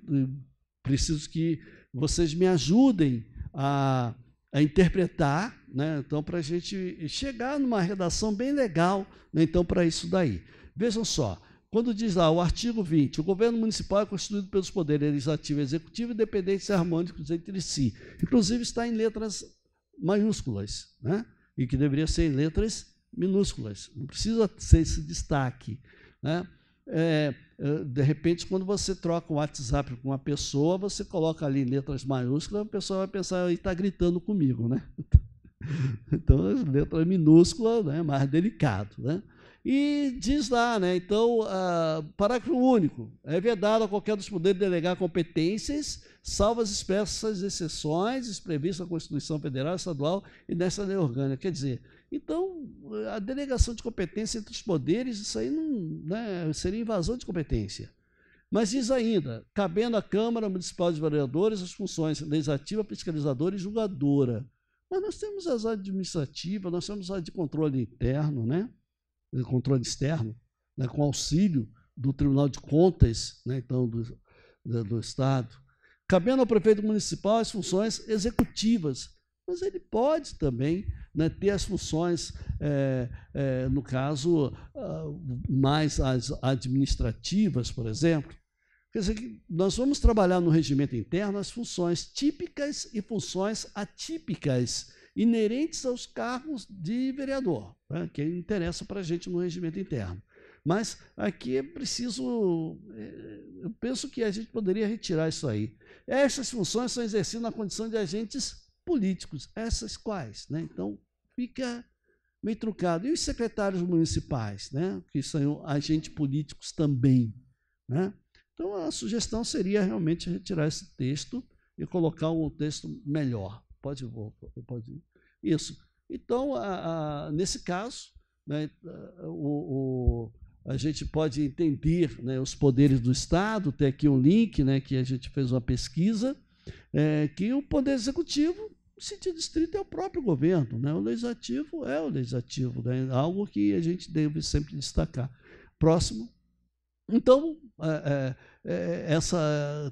Preciso que vocês me ajudem a, a interpretar, né? então, para a gente chegar numa redação bem legal, né? então, para isso daí. Vejam só, quando diz lá o artigo 20, o governo municipal é constituído pelos poderes legislativo, executivo e dependentes harmônicos entre si. Inclusive está em letras maiúsculas, né? e que deveria ser em letras minúsculas. Não precisa ser esse destaque. Né? É, é de repente, quando você troca o WhatsApp com uma pessoa, você coloca ali letras maiúsculas, a pessoa vai pensar, está gritando comigo. Né? Então, letra minúscula, é né? mais delicado. Né? E diz lá, né? Então, uh, parágrafo único. É vedado a qualquer dos poderes delegar competências, salvo as expressas exceções previstas na Constituição Federal, Estadual e nessa lei orgânica. Quer dizer, então, a delegação de competência entre os poderes, isso aí não né, seria invasão de competência. Mas diz ainda, cabendo à Câmara Municipal de Vereadores as funções legislativa, fiscalizadora e julgadora. Mas nós temos as administrativas, nós temos as de controle interno, né? de né, controle externo, né, com auxílio do Tribunal de Contas, né, então, do, do Estado, cabendo ao prefeito municipal as funções executivas, mas ele pode também né, ter as funções, é, é, no caso, ah, mais as administrativas, por exemplo. Quer dizer, nós vamos trabalhar no regimento interno as funções típicas e funções atípicas inerentes aos cargos de vereador, né, que interessa para a gente no regimento interno. Mas aqui é preciso. É, eu penso que a gente poderia retirar isso aí. Essas funções são exercidas na condição de agentes políticos, essas quais. Né? Então, fica meio trucado. E os secretários municipais, né? que são agentes políticos também. Né? Então, a sugestão seria realmente retirar esse texto e colocar um texto melhor. Pode, pode ir isso. Então, a, a, nesse caso, né, o, o, a gente pode entender né, os poderes do Estado, tem aqui um link né, que a gente fez uma pesquisa, é, que o poder executivo, no sentido estrito, é o próprio governo, né, o legislativo é o legislativo, né, algo que a gente deve sempre destacar. Próximo. Então, é, é, é essa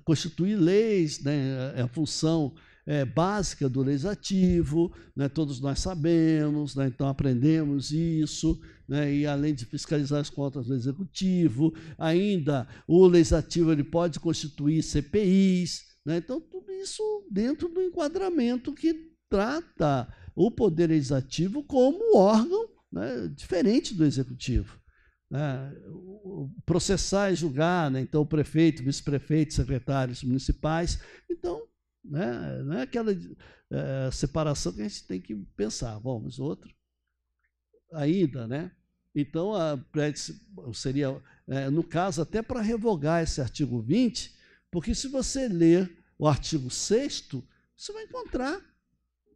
constituir leis, né, é a função é, básica do legislativo, né, todos nós sabemos, né, então aprendemos isso, né, e além de fiscalizar as contas do executivo, ainda o legislativo ele pode constituir CPIs, né, então tudo isso dentro do enquadramento que trata o poder legislativo como órgão né, diferente do executivo. Né, processar e julgar, né? então o prefeito, vice-prefeito, secretários municipais. Então, né? Não é aquela é, separação que a gente tem que pensar, bom, mas outro ainda, né? Então, a, seria, é, no caso, até para revogar esse artigo 20, porque se você ler o artigo 6, você vai encontrar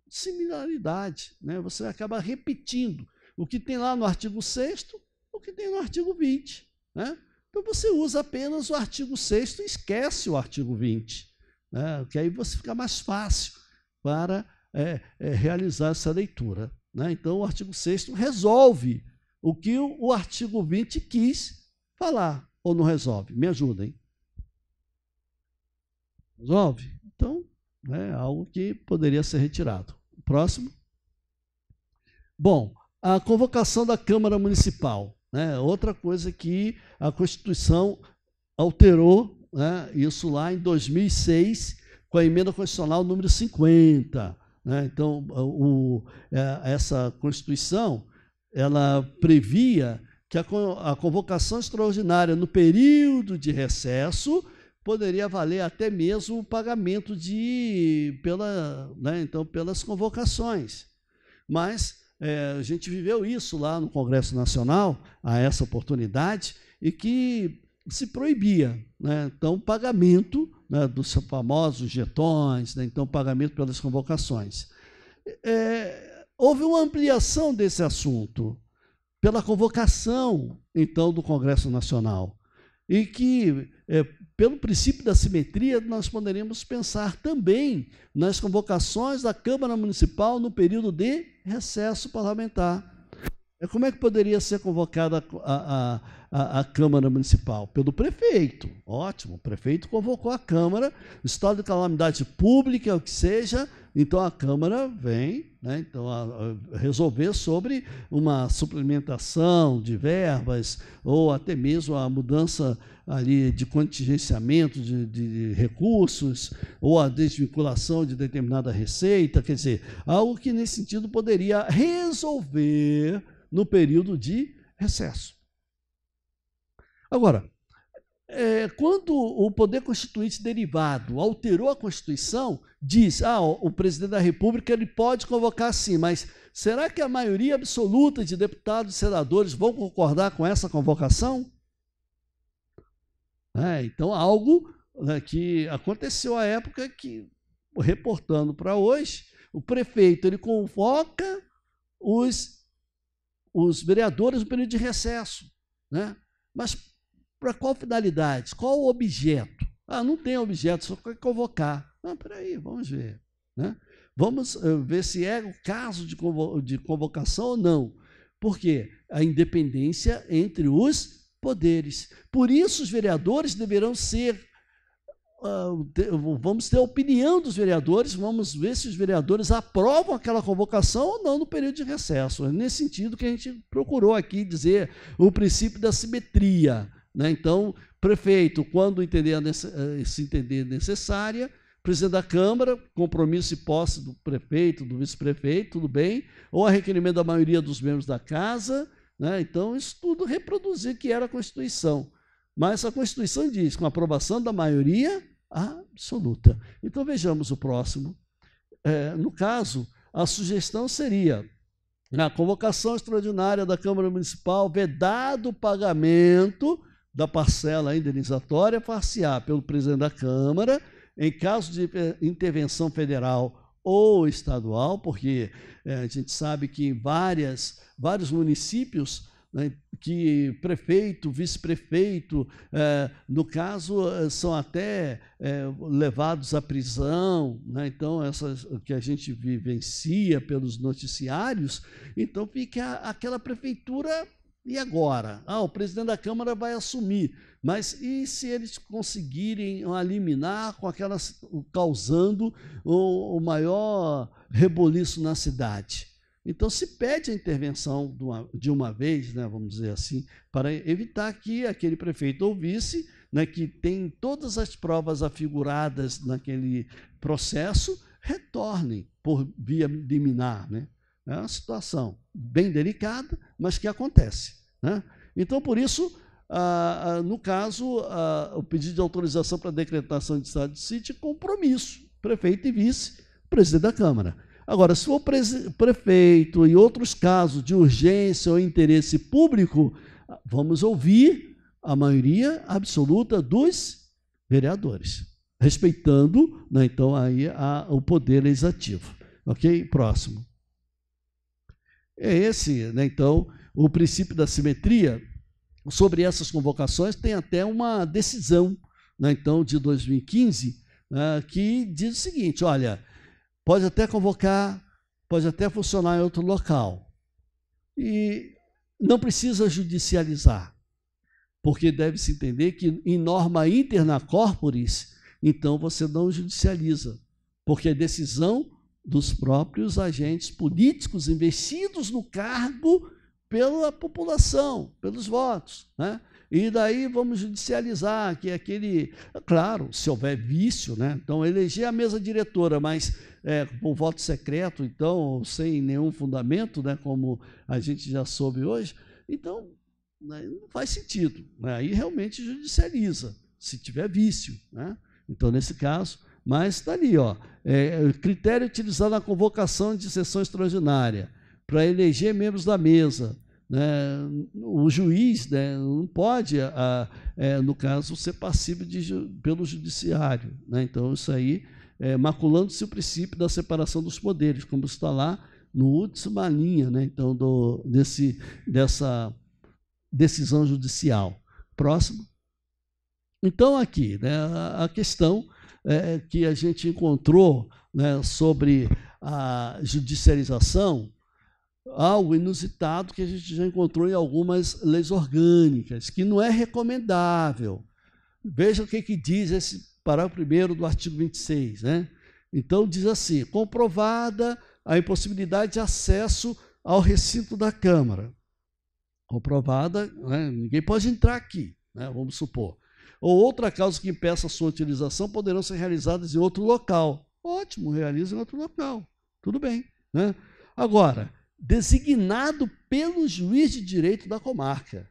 similaridade, né? você acaba repetindo o que tem lá no artigo 6, o que tem no artigo 20. Né? Então, você usa apenas o artigo 6 e esquece o artigo 20 né? que aí você fica mais fácil para é, é, realizar essa leitura. Né? Então, o artigo 6 resolve o que o, o artigo 20 quis falar, ou não resolve? Me ajudem. Resolve? Então, é algo que poderia ser retirado. Próximo. Bom, a convocação da Câmara Municipal. Né? Outra coisa que a Constituição alterou né, isso lá em 2006, com a emenda constitucional número 50. Né? Então, o, é, essa Constituição ela previa que a, a convocação extraordinária no período de recesso poderia valer até mesmo o pagamento de pela, né, então, pelas convocações. Mas é, a gente viveu isso lá no Congresso Nacional, a essa oportunidade, e que se proibia. Né? Então, pagamento né, dos famosos jetões, né? então, pagamento pelas convocações. É, houve uma ampliação desse assunto pela convocação, então, do Congresso Nacional. E que, é, pelo princípio da simetria, nós poderíamos pensar também nas convocações da Câmara Municipal no período de recesso parlamentar. É, como é que poderia ser convocada a, a a, a, Câmara Municipal? Pelo prefeito. Ótimo, o prefeito convocou a Câmara, estado de calamidade pública, é o que seja, então a Câmara vem né, então, a, a resolver sobre uma suplementação de verbas ou até mesmo a mudança ali de contingenciamento de, de recursos ou a desvinculação de determinada receita, quer dizer, algo que nesse sentido poderia resolver no período de recesso. Agora, é, quando o poder constituinte derivado alterou a Constituição, diz, ah, o presidente da República ele pode convocar sim, mas será que a maioria absoluta de deputados e senadores vão concordar com essa convocação? É, então, algo né, que aconteceu à época que, reportando para hoje, o prefeito ele convoca os, os vereadores no período de recesso. Né? Mas para qual finalidade? Qual o objeto? Ah, não tem objeto, só quer convocar. Ah, peraí, vamos ver. Né? Vamos eh, ver se é o caso de, convo de convocação ou não. Por quê? A independência entre os poderes. Por isso, os vereadores deverão ser ah, vamos ter a opinião dos vereadores, vamos ver se os vereadores aprovam aquela convocação ou não no período de recesso. É nesse sentido que a gente procurou aqui dizer o princípio da simetria. Né? Então, prefeito, quando entender eh, se entender necessária, presidente da Câmara, compromisso e posse do prefeito, do vice-prefeito, tudo bem, ou a requerimento da maioria dos membros da casa. Né? Então, isso tudo reproduzir que era a Constituição. Mas a Constituição diz, com aprovação da maioria absoluta. Então, vejamos o próximo. É, no caso, a sugestão seria na convocação extraordinária da Câmara Municipal, vedado o pagamento da parcela indenizatória far-se-á pelo presidente da Câmara, em caso de eh, intervenção federal ou estadual, porque é, a gente sabe que em várias, vários municípios né, que prefeito, vice-prefeito, é, no caso, são até é, levados à prisão, né, então, essas que a gente vivencia pelos noticiários, então fica aquela prefeitura e agora? Ah, o presidente da Câmara vai assumir. Mas e se eles conseguirem eliminar com aquelas causando o, o maior reboliço na cidade? Então se pede a intervenção de uma, de uma vez, né, vamos dizer assim, para evitar que aquele prefeito ouvisse, né, que tem todas as provas afiguradas naquele processo, retornem por via liminar, né? É uma situação bem delicada, mas que acontece. Né? Então, por isso, ah, no caso, ah, o pedido de autorização para decretação de estado de sítio é compromisso, prefeito e vice, presidente da Câmara. Agora, se for prefeito e outros casos de urgência ou interesse público, vamos ouvir a maioria absoluta dos vereadores, respeitando, né, então, aí a, o poder legislativo. Ok? Próximo. É esse, né, então, o princípio da simetria. Sobre essas convocações, tem até uma decisão, né, então, de 2015, né? que diz o seguinte: olha, pode até convocar, pode até funcionar em outro local. E não precisa judicializar, porque deve-se entender que, em norma interna corporis, então você não judicializa, porque a decisão dos próprios agentes políticos investidos no cargo pela população, pelos votos. Né? E daí vamos judicializar, que é aquele. Claro, se houver vício, né? Então, eleger a mesa diretora, mas é, com voto secreto, então, sem nenhum fundamento, né? como a gente já soube hoje, então né, não faz sentido. Né? Aí realmente judicializa, se tiver vício. Né? Então, nesse caso, mas está ali, ó. É, é, critério utilizado na convocação de sessão extraordinária para eleger membros da mesa. Né? O juiz né, não pode, a, é, no caso, ser passivo de, pelo judiciário. Né? Então, isso aí, é, maculando-se o princípio da separação dos poderes, como está lá no última linha né, então, do, desse, dessa decisão judicial. Próximo. Então, aqui, né, a questão é, que a gente encontrou né, sobre a judicialização, algo inusitado que a gente já encontrou em algumas leis orgânicas, que não é recomendável. Veja o que, que diz esse parágrafo 1 do artigo 26. Né? Então, diz assim: comprovada a impossibilidade de acesso ao recinto da Câmara. Comprovada, né? ninguém pode entrar aqui, né? vamos supor ou outra causa que impeça a sua utilização poderão ser realizadas em outro local. Ótimo, realiza em outro local. Tudo bem. Né? Agora, designado pelo juiz de direito da comarca.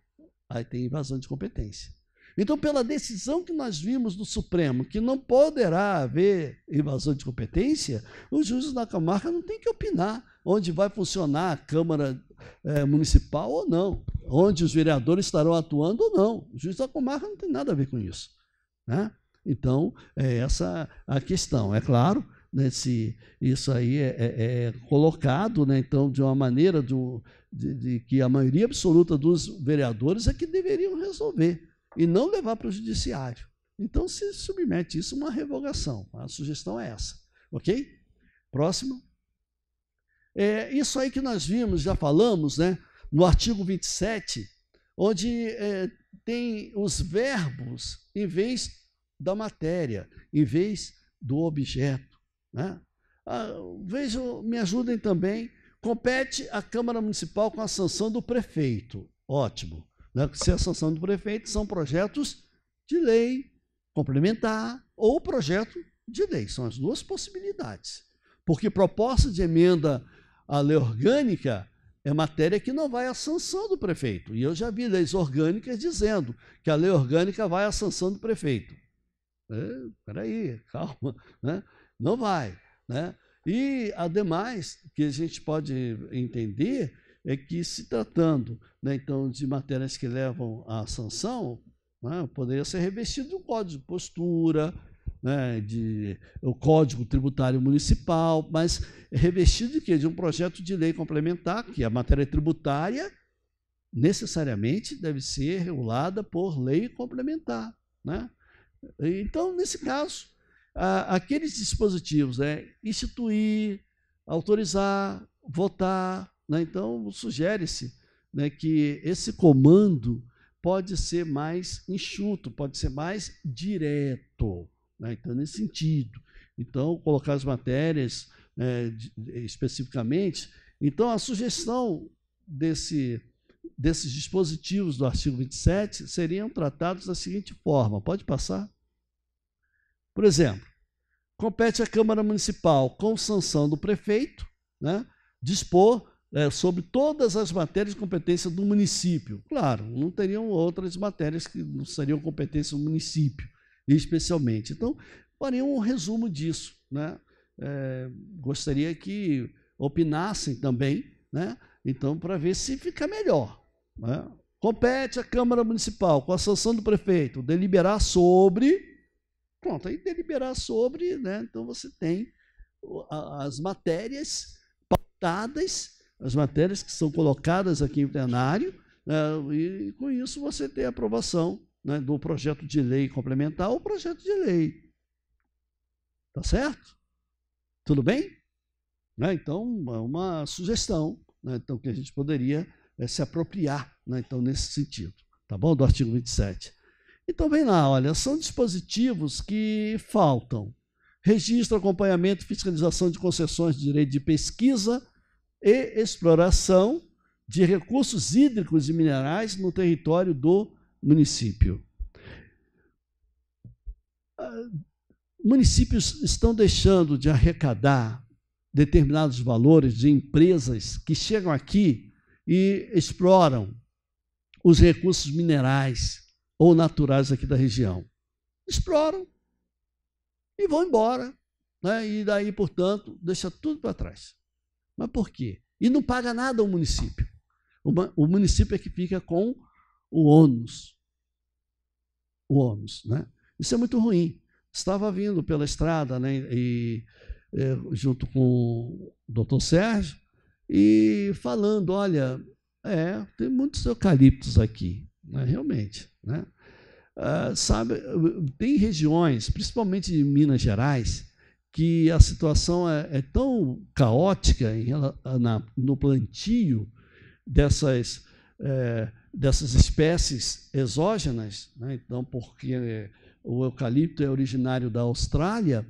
Aí tem invasão de competência. Então, pela decisão que nós vimos do Supremo, que não poderá haver invasão de competência, os juízes da comarca não têm que opinar onde vai funcionar a Câmara é, Municipal ou não, onde os vereadores estarão atuando ou não. O juiz da comarca não tem nada a ver com isso. Né? Então, é essa a questão. É claro, né, se isso aí é, é, é colocado, né, então, de uma maneira do, de, de, que a maioria absoluta dos vereadores é que deveriam resolver e não levar para o judiciário. Então se submete isso a uma revogação. A sugestão é essa, ok? Próximo. É, isso aí que nós vimos, já falamos, né? No artigo 27, onde é, tem os verbos em vez da matéria, em vez do objeto. Né? Ah, me ajudem também. Compete à Câmara Municipal com a sanção do prefeito. Ótimo né, sem a sanção do prefeito, são projetos de lei complementar ou projeto de lei. São as duas possibilidades. Porque proposta de emenda à lei orgânica é matéria que não vai à sanção do prefeito. E eu já vi leis orgânicas dizendo que a lei orgânica vai à sanção do prefeito. É, peraí, calma, né? não vai. Né? E, ademais, que a gente pode entender é que se tratando né, então de matérias que levam à sanção, né, poderia ser revestido do código de postura, né, de o Código Tributário Municipal, mas revestido de quê? De um projeto de lei complementar, que a matéria tributária necessariamente deve ser regulada por lei complementar. Né? Então, nesse caso, a, aqueles dispositivos, né, instituir, autorizar, votar, né? Então, sugere-se né, que esse comando pode ser mais enxuto, pode ser mais direto. Né? Então, nesse sentido. Então, colocar as matérias né, especificamente. Então, a sugestão desse, desses dispositivos do artigo 27 seriam tratados da seguinte forma: pode passar? Por exemplo, compete à Câmara Municipal, com sanção do prefeito, né, dispor é, sobre todas as matérias de competência do município. Claro, não teriam outras matérias que não seriam competência do município, especialmente. Então, faria um resumo disso. Né? É, gostaria que opinassem também, né? então, para ver se fica melhor. Né? Compete à Câmara Municipal, com a sanção do prefeito, deliberar sobre. Pronto, aí deliberar sobre, né? Então você tem as matérias pautadas as matérias que são colocadas aqui em plenário, né, e com isso você tem a aprovação né, do projeto de lei complementar ou projeto de lei. Tá certo? Tudo bem? Né, então, é uma sugestão né, então, que a gente poderia é, se apropriar né, então, nesse sentido, tá bom? Do artigo 27. Então, vem lá, olha, são dispositivos que faltam. Registro, acompanhamento e fiscalização de concessões de direito de pesquisa, e exploração de recursos hídricos e minerais no território do município. Ah, municípios estão deixando de arrecadar determinados valores de empresas que chegam aqui e exploram os recursos minerais ou naturais aqui da região. Exploram e vão embora. Né? E daí, portanto, deixa tudo para trás. Mas por quê? E não paga nada o município. O município é que fica com o ônus. O ônus, né? Isso é muito ruim. Estava vindo pela estrada, né? E, é, junto com o doutor Sérgio, e falando: olha, é, tem muitos eucaliptos aqui, né? realmente. Né? Ah, sabe, tem regiões, principalmente de Minas Gerais, que a situação é, é tão caótica em, na, no plantio dessas, é, dessas espécies exógenas, né? então, porque o eucalipto é originário da Austrália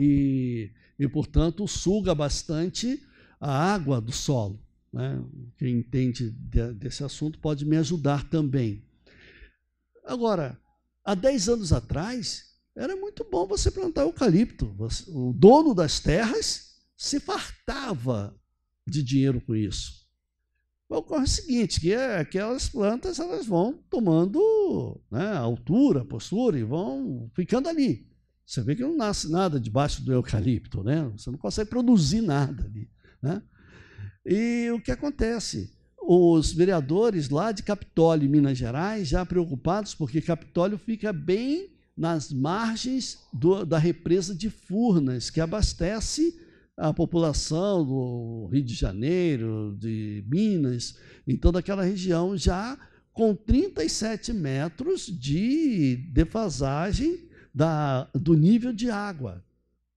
e, e portanto, suga bastante a água do solo. Né? Quem entende de, desse assunto pode me ajudar também. Agora, há 10 anos atrás, era muito bom você plantar eucalipto. O dono das terras se fartava de dinheiro com isso. ocorre o seguinte, que é, aquelas plantas elas vão tomando né, altura, postura e vão ficando ali. Você vê que não nasce nada debaixo do eucalipto, né? Você não consegue produzir nada ali, né? E o que acontece? Os vereadores lá de Capitólio, Minas Gerais, já preocupados porque Capitólio fica bem nas margens do, da represa de Furnas, que abastece a população do Rio de Janeiro, de Minas, em então, toda aquela região, já com 37 metros de defasagem da, do nível de água.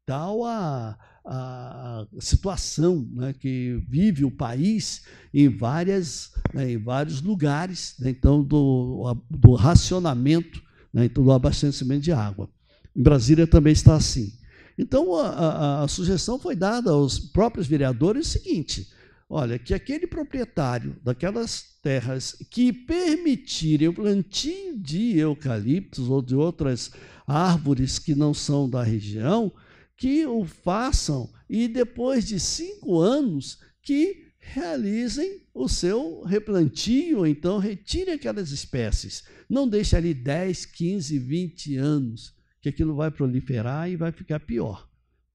Tal a, a situação né, que vive o país em, várias, né, em vários lugares, né, então, do, do racionamento né, então, do abastecimento de água. Em Brasília também está assim. Então, a, a, a sugestão foi dada aos próprios vereadores o seguinte: olha, que aquele proprietário daquelas terras que permitirem o plantio de eucaliptos ou de outras árvores que não são da região, que o façam e depois de cinco anos que realizem o seu replantio, então retire aquelas espécies. Não deixe ali 10, 15, 20 anos, que aquilo vai proliferar e vai ficar pior.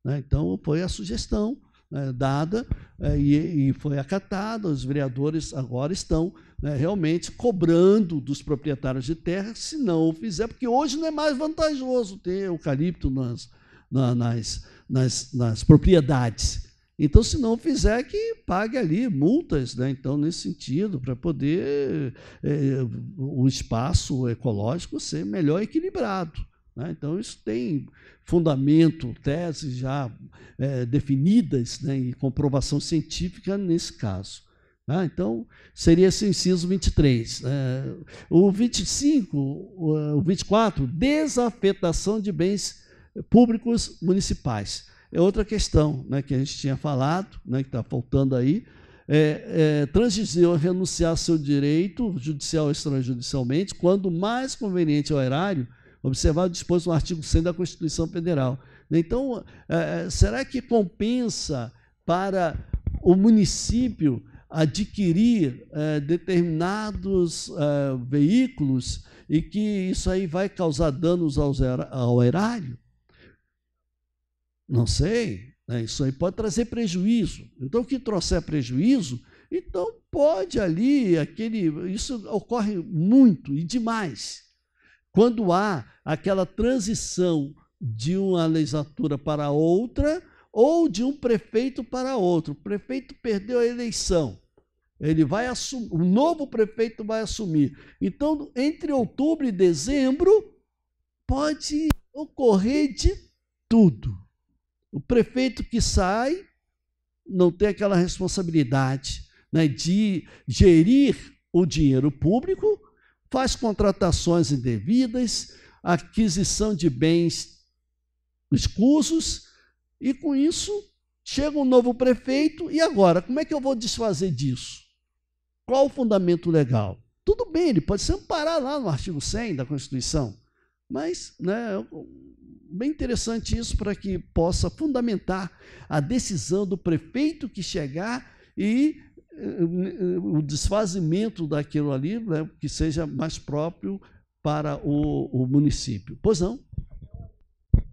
Né? Então, foi a sugestão né, dada é, e, e, foi acatada. Os vereadores agora estão né, realmente cobrando dos proprietários de terra, se não o fizer, porque hoje não é mais vantajoso ter eucalipto nas, na, nas, nas, nas propriedades. Então, se não fizer, que pague ali multas, né? então, nesse sentido, para poder é, o espaço ecológico ser melhor equilibrado. Né? Então, isso tem fundamento, teses já é, definidas né? e comprovação científica nesse caso. Ah, então, seria esse inciso 23. É, né? o 25, o 24, desafetação de bens públicos municipais. É outra questão né, que a gente tinha falado, né, que está faltando aí. É, é, a renunciar ao seu direito, judicial ou extrajudicialmente, quando mais conveniente ao erário, observado disposto no artigo 100 da Constituição Federal. Então, é, é, será que compensa para o município adquirir é, determinados é, veículos e que isso aí vai causar danos ao erário? Não sei, né? isso aí pode trazer prejuízo. Então, o que trouxer prejuízo, então pode ali, aquele. Isso ocorre muito e demais. Quando há aquela transição de uma legislatura para outra, ou de um prefeito para outro. O prefeito perdeu a eleição. Ele vai assumir, o novo prefeito vai assumir. Então, entre outubro e dezembro, pode ocorrer de tudo. O prefeito que sai não tem aquela responsabilidade né, de gerir o dinheiro público, faz contratações indevidas, aquisição de bens escusos, e com isso chega um novo prefeito, e agora? Como é que eu vou desfazer disso? Qual o fundamento legal? Tudo bem, ele pode se amparar lá no artigo 100 da Constituição, mas né, bem interessante isso para que possa fundamentar a decisão do prefeito que chegar e eh, o desfazimento daquilo ali, né, que seja mais próprio para o, o, município. Pois não?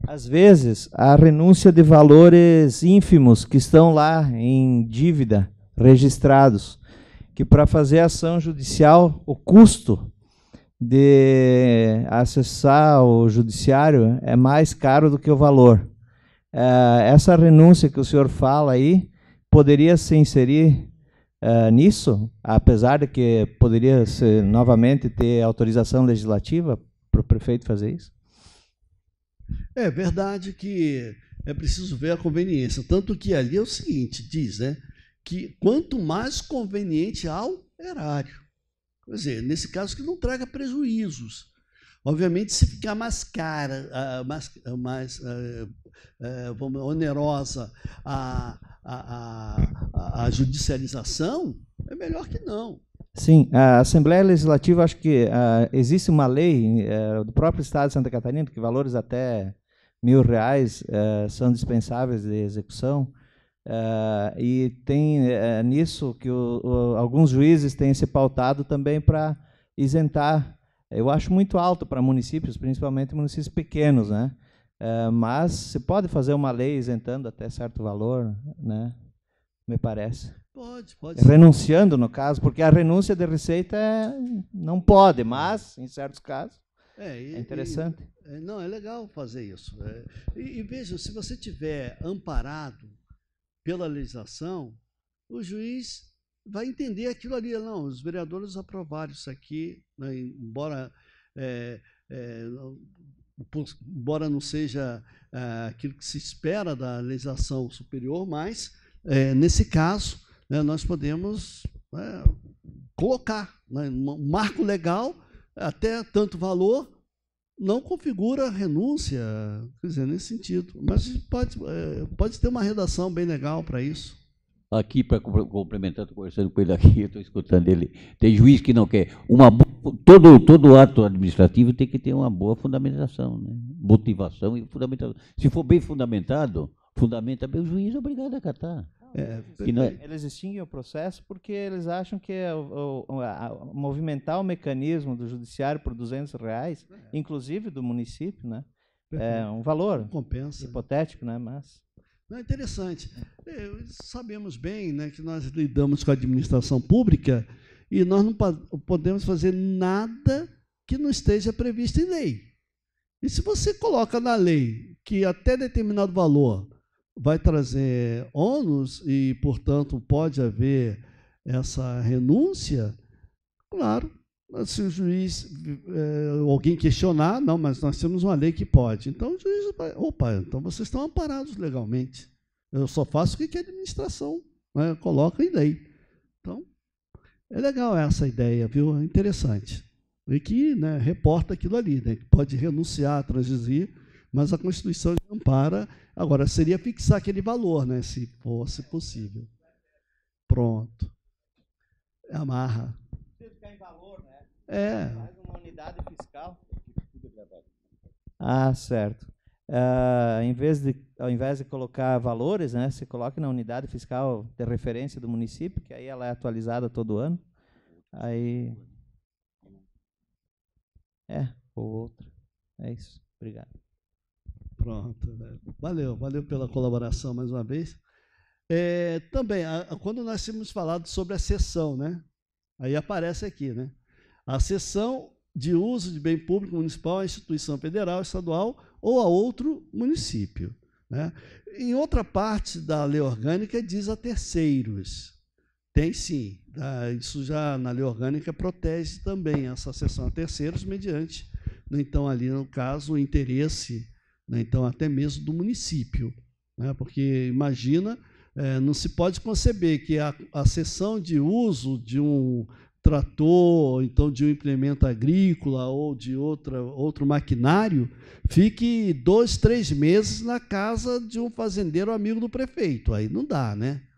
Às vezes, a renúncia de valores ínfimos que estão lá em dívida, registrados, que para fazer ação judicial, o custo de acessar o judiciário é mais caro do que o valor. É, essa renúncia que o senhor fala aí poderia se inserir é, nisso, apesar de que poderia se, novamente ter autorização legislativa para o prefeito fazer isso? É verdade que é preciso ver a conveniência. Tanto que ali é o seguinte: diz né, que quanto mais conveniente ao erário. Quer dizer, nesse caso que não traga prejuízos. Obviamente, se ficar mais cara, mais, mais eh, eh, onerosa a, a, a, a judicialização, é melhor que não. Sim, a Assembleia Legislativa, acho que uh, existe uma lei uh, do próprio Estado de Santa Catarina que valores até mil reais uh, são dispensáveis de execução. Uh, e tem uh, nisso que o, o, alguns juízes têm se pautado também para isentar. Eu acho muito alto para municípios, principalmente municípios pequenos, né? Uh, mas se pode fazer uma lei isentando até certo valor, né? Me parece. Pode, pode. Renunciando, no caso, porque a renúncia de receita é, não pode, mas em certos casos é, e, é interessante. E, é, não, é legal fazer isso. É, e, e veja, se você tiver amparado pela legislação, o juiz vai entender aquilo ali. Não, os vereadores aprovaram isso aqui, né, embora, é, é, embora não seja é, aquilo que se espera da legislação superior, mas, é, nesse caso, né, nós podemos né, colocar né, um marco legal até tanto valor não configura renúncia, quer dizer, nesse sentido. Mas pode, é, pode ter uma redação bem legal para isso. Aqui, para complementar, estou conversando com ele aqui, estou escutando ele. Tem juiz que não quer. Uma, todo, todo ato administrativo tem que ter uma boa fundamentação, né? motivação e fundamentação. Se for bem fundamentado, fundamenta bem, o juiz é obrigado a acatar. É, é, é, é, Eles extinguem o processo porque eles acham que o, o, a, movimentar o mecanismo do judiciário por 200 reais, é. inclusive do município, né, é um valor Compensa. Né? hipotético, né, mas... Não, interessante. sabemos bem né, que nós lidamos com a administração pública e nós não podemos fazer nada que não esteja previsto em lei. E se você coloca na lei que até determinado valor vai trazer ônus e, portanto, pode haver essa renúncia, claro, se o juiz, é, alguém questionar, não, mas nós temos uma lei que pode. Então o juiz vai, opa, então vocês estão amparados legalmente. Eu só faço o que a administração né, coloca em lei. Então, é legal essa ideia, viu? É interessante. E que né, reporta aquilo ali, né, que pode renunciar, transgredir, mas a Constituição ampara Agora, seria fixar aquele valor, né? Se fosse possível. Pronto. Amarra. Ficar em valor, né? É. Mais uma unidade fiscal. Ah, certo. Uh, em vez de, ao invés de colocar valores, né, você coloca na unidade fiscal de referência do município, que aí ela é atualizada todo ano. Aí. É, ou outra. É isso. Obrigado. Pronto. Valeu, valeu pela colaboração mais uma vez. É, também, a, a, quando nós tínhamos falado sobre a sessão, né? Aí aparece aqui, né? A sessão de uso de bem público municipal à instituição federal, estadual ou a outro município. Né? Em outra parte da lei orgânica, diz a terceiros. Tem sim. Tá? Isso já na lei orgânica protege também essa sessão a terceiros mediante, então, ali no caso, o interesse né? então até mesmo do município, né? porque imagina, é, não se pode conceber que a, a cessão de uso de um trator, então de um implemento agrícola ou de outra, outro maquinário, fique dois, três meses na casa de um fazendeiro amigo do prefeito. Aí não dá, né?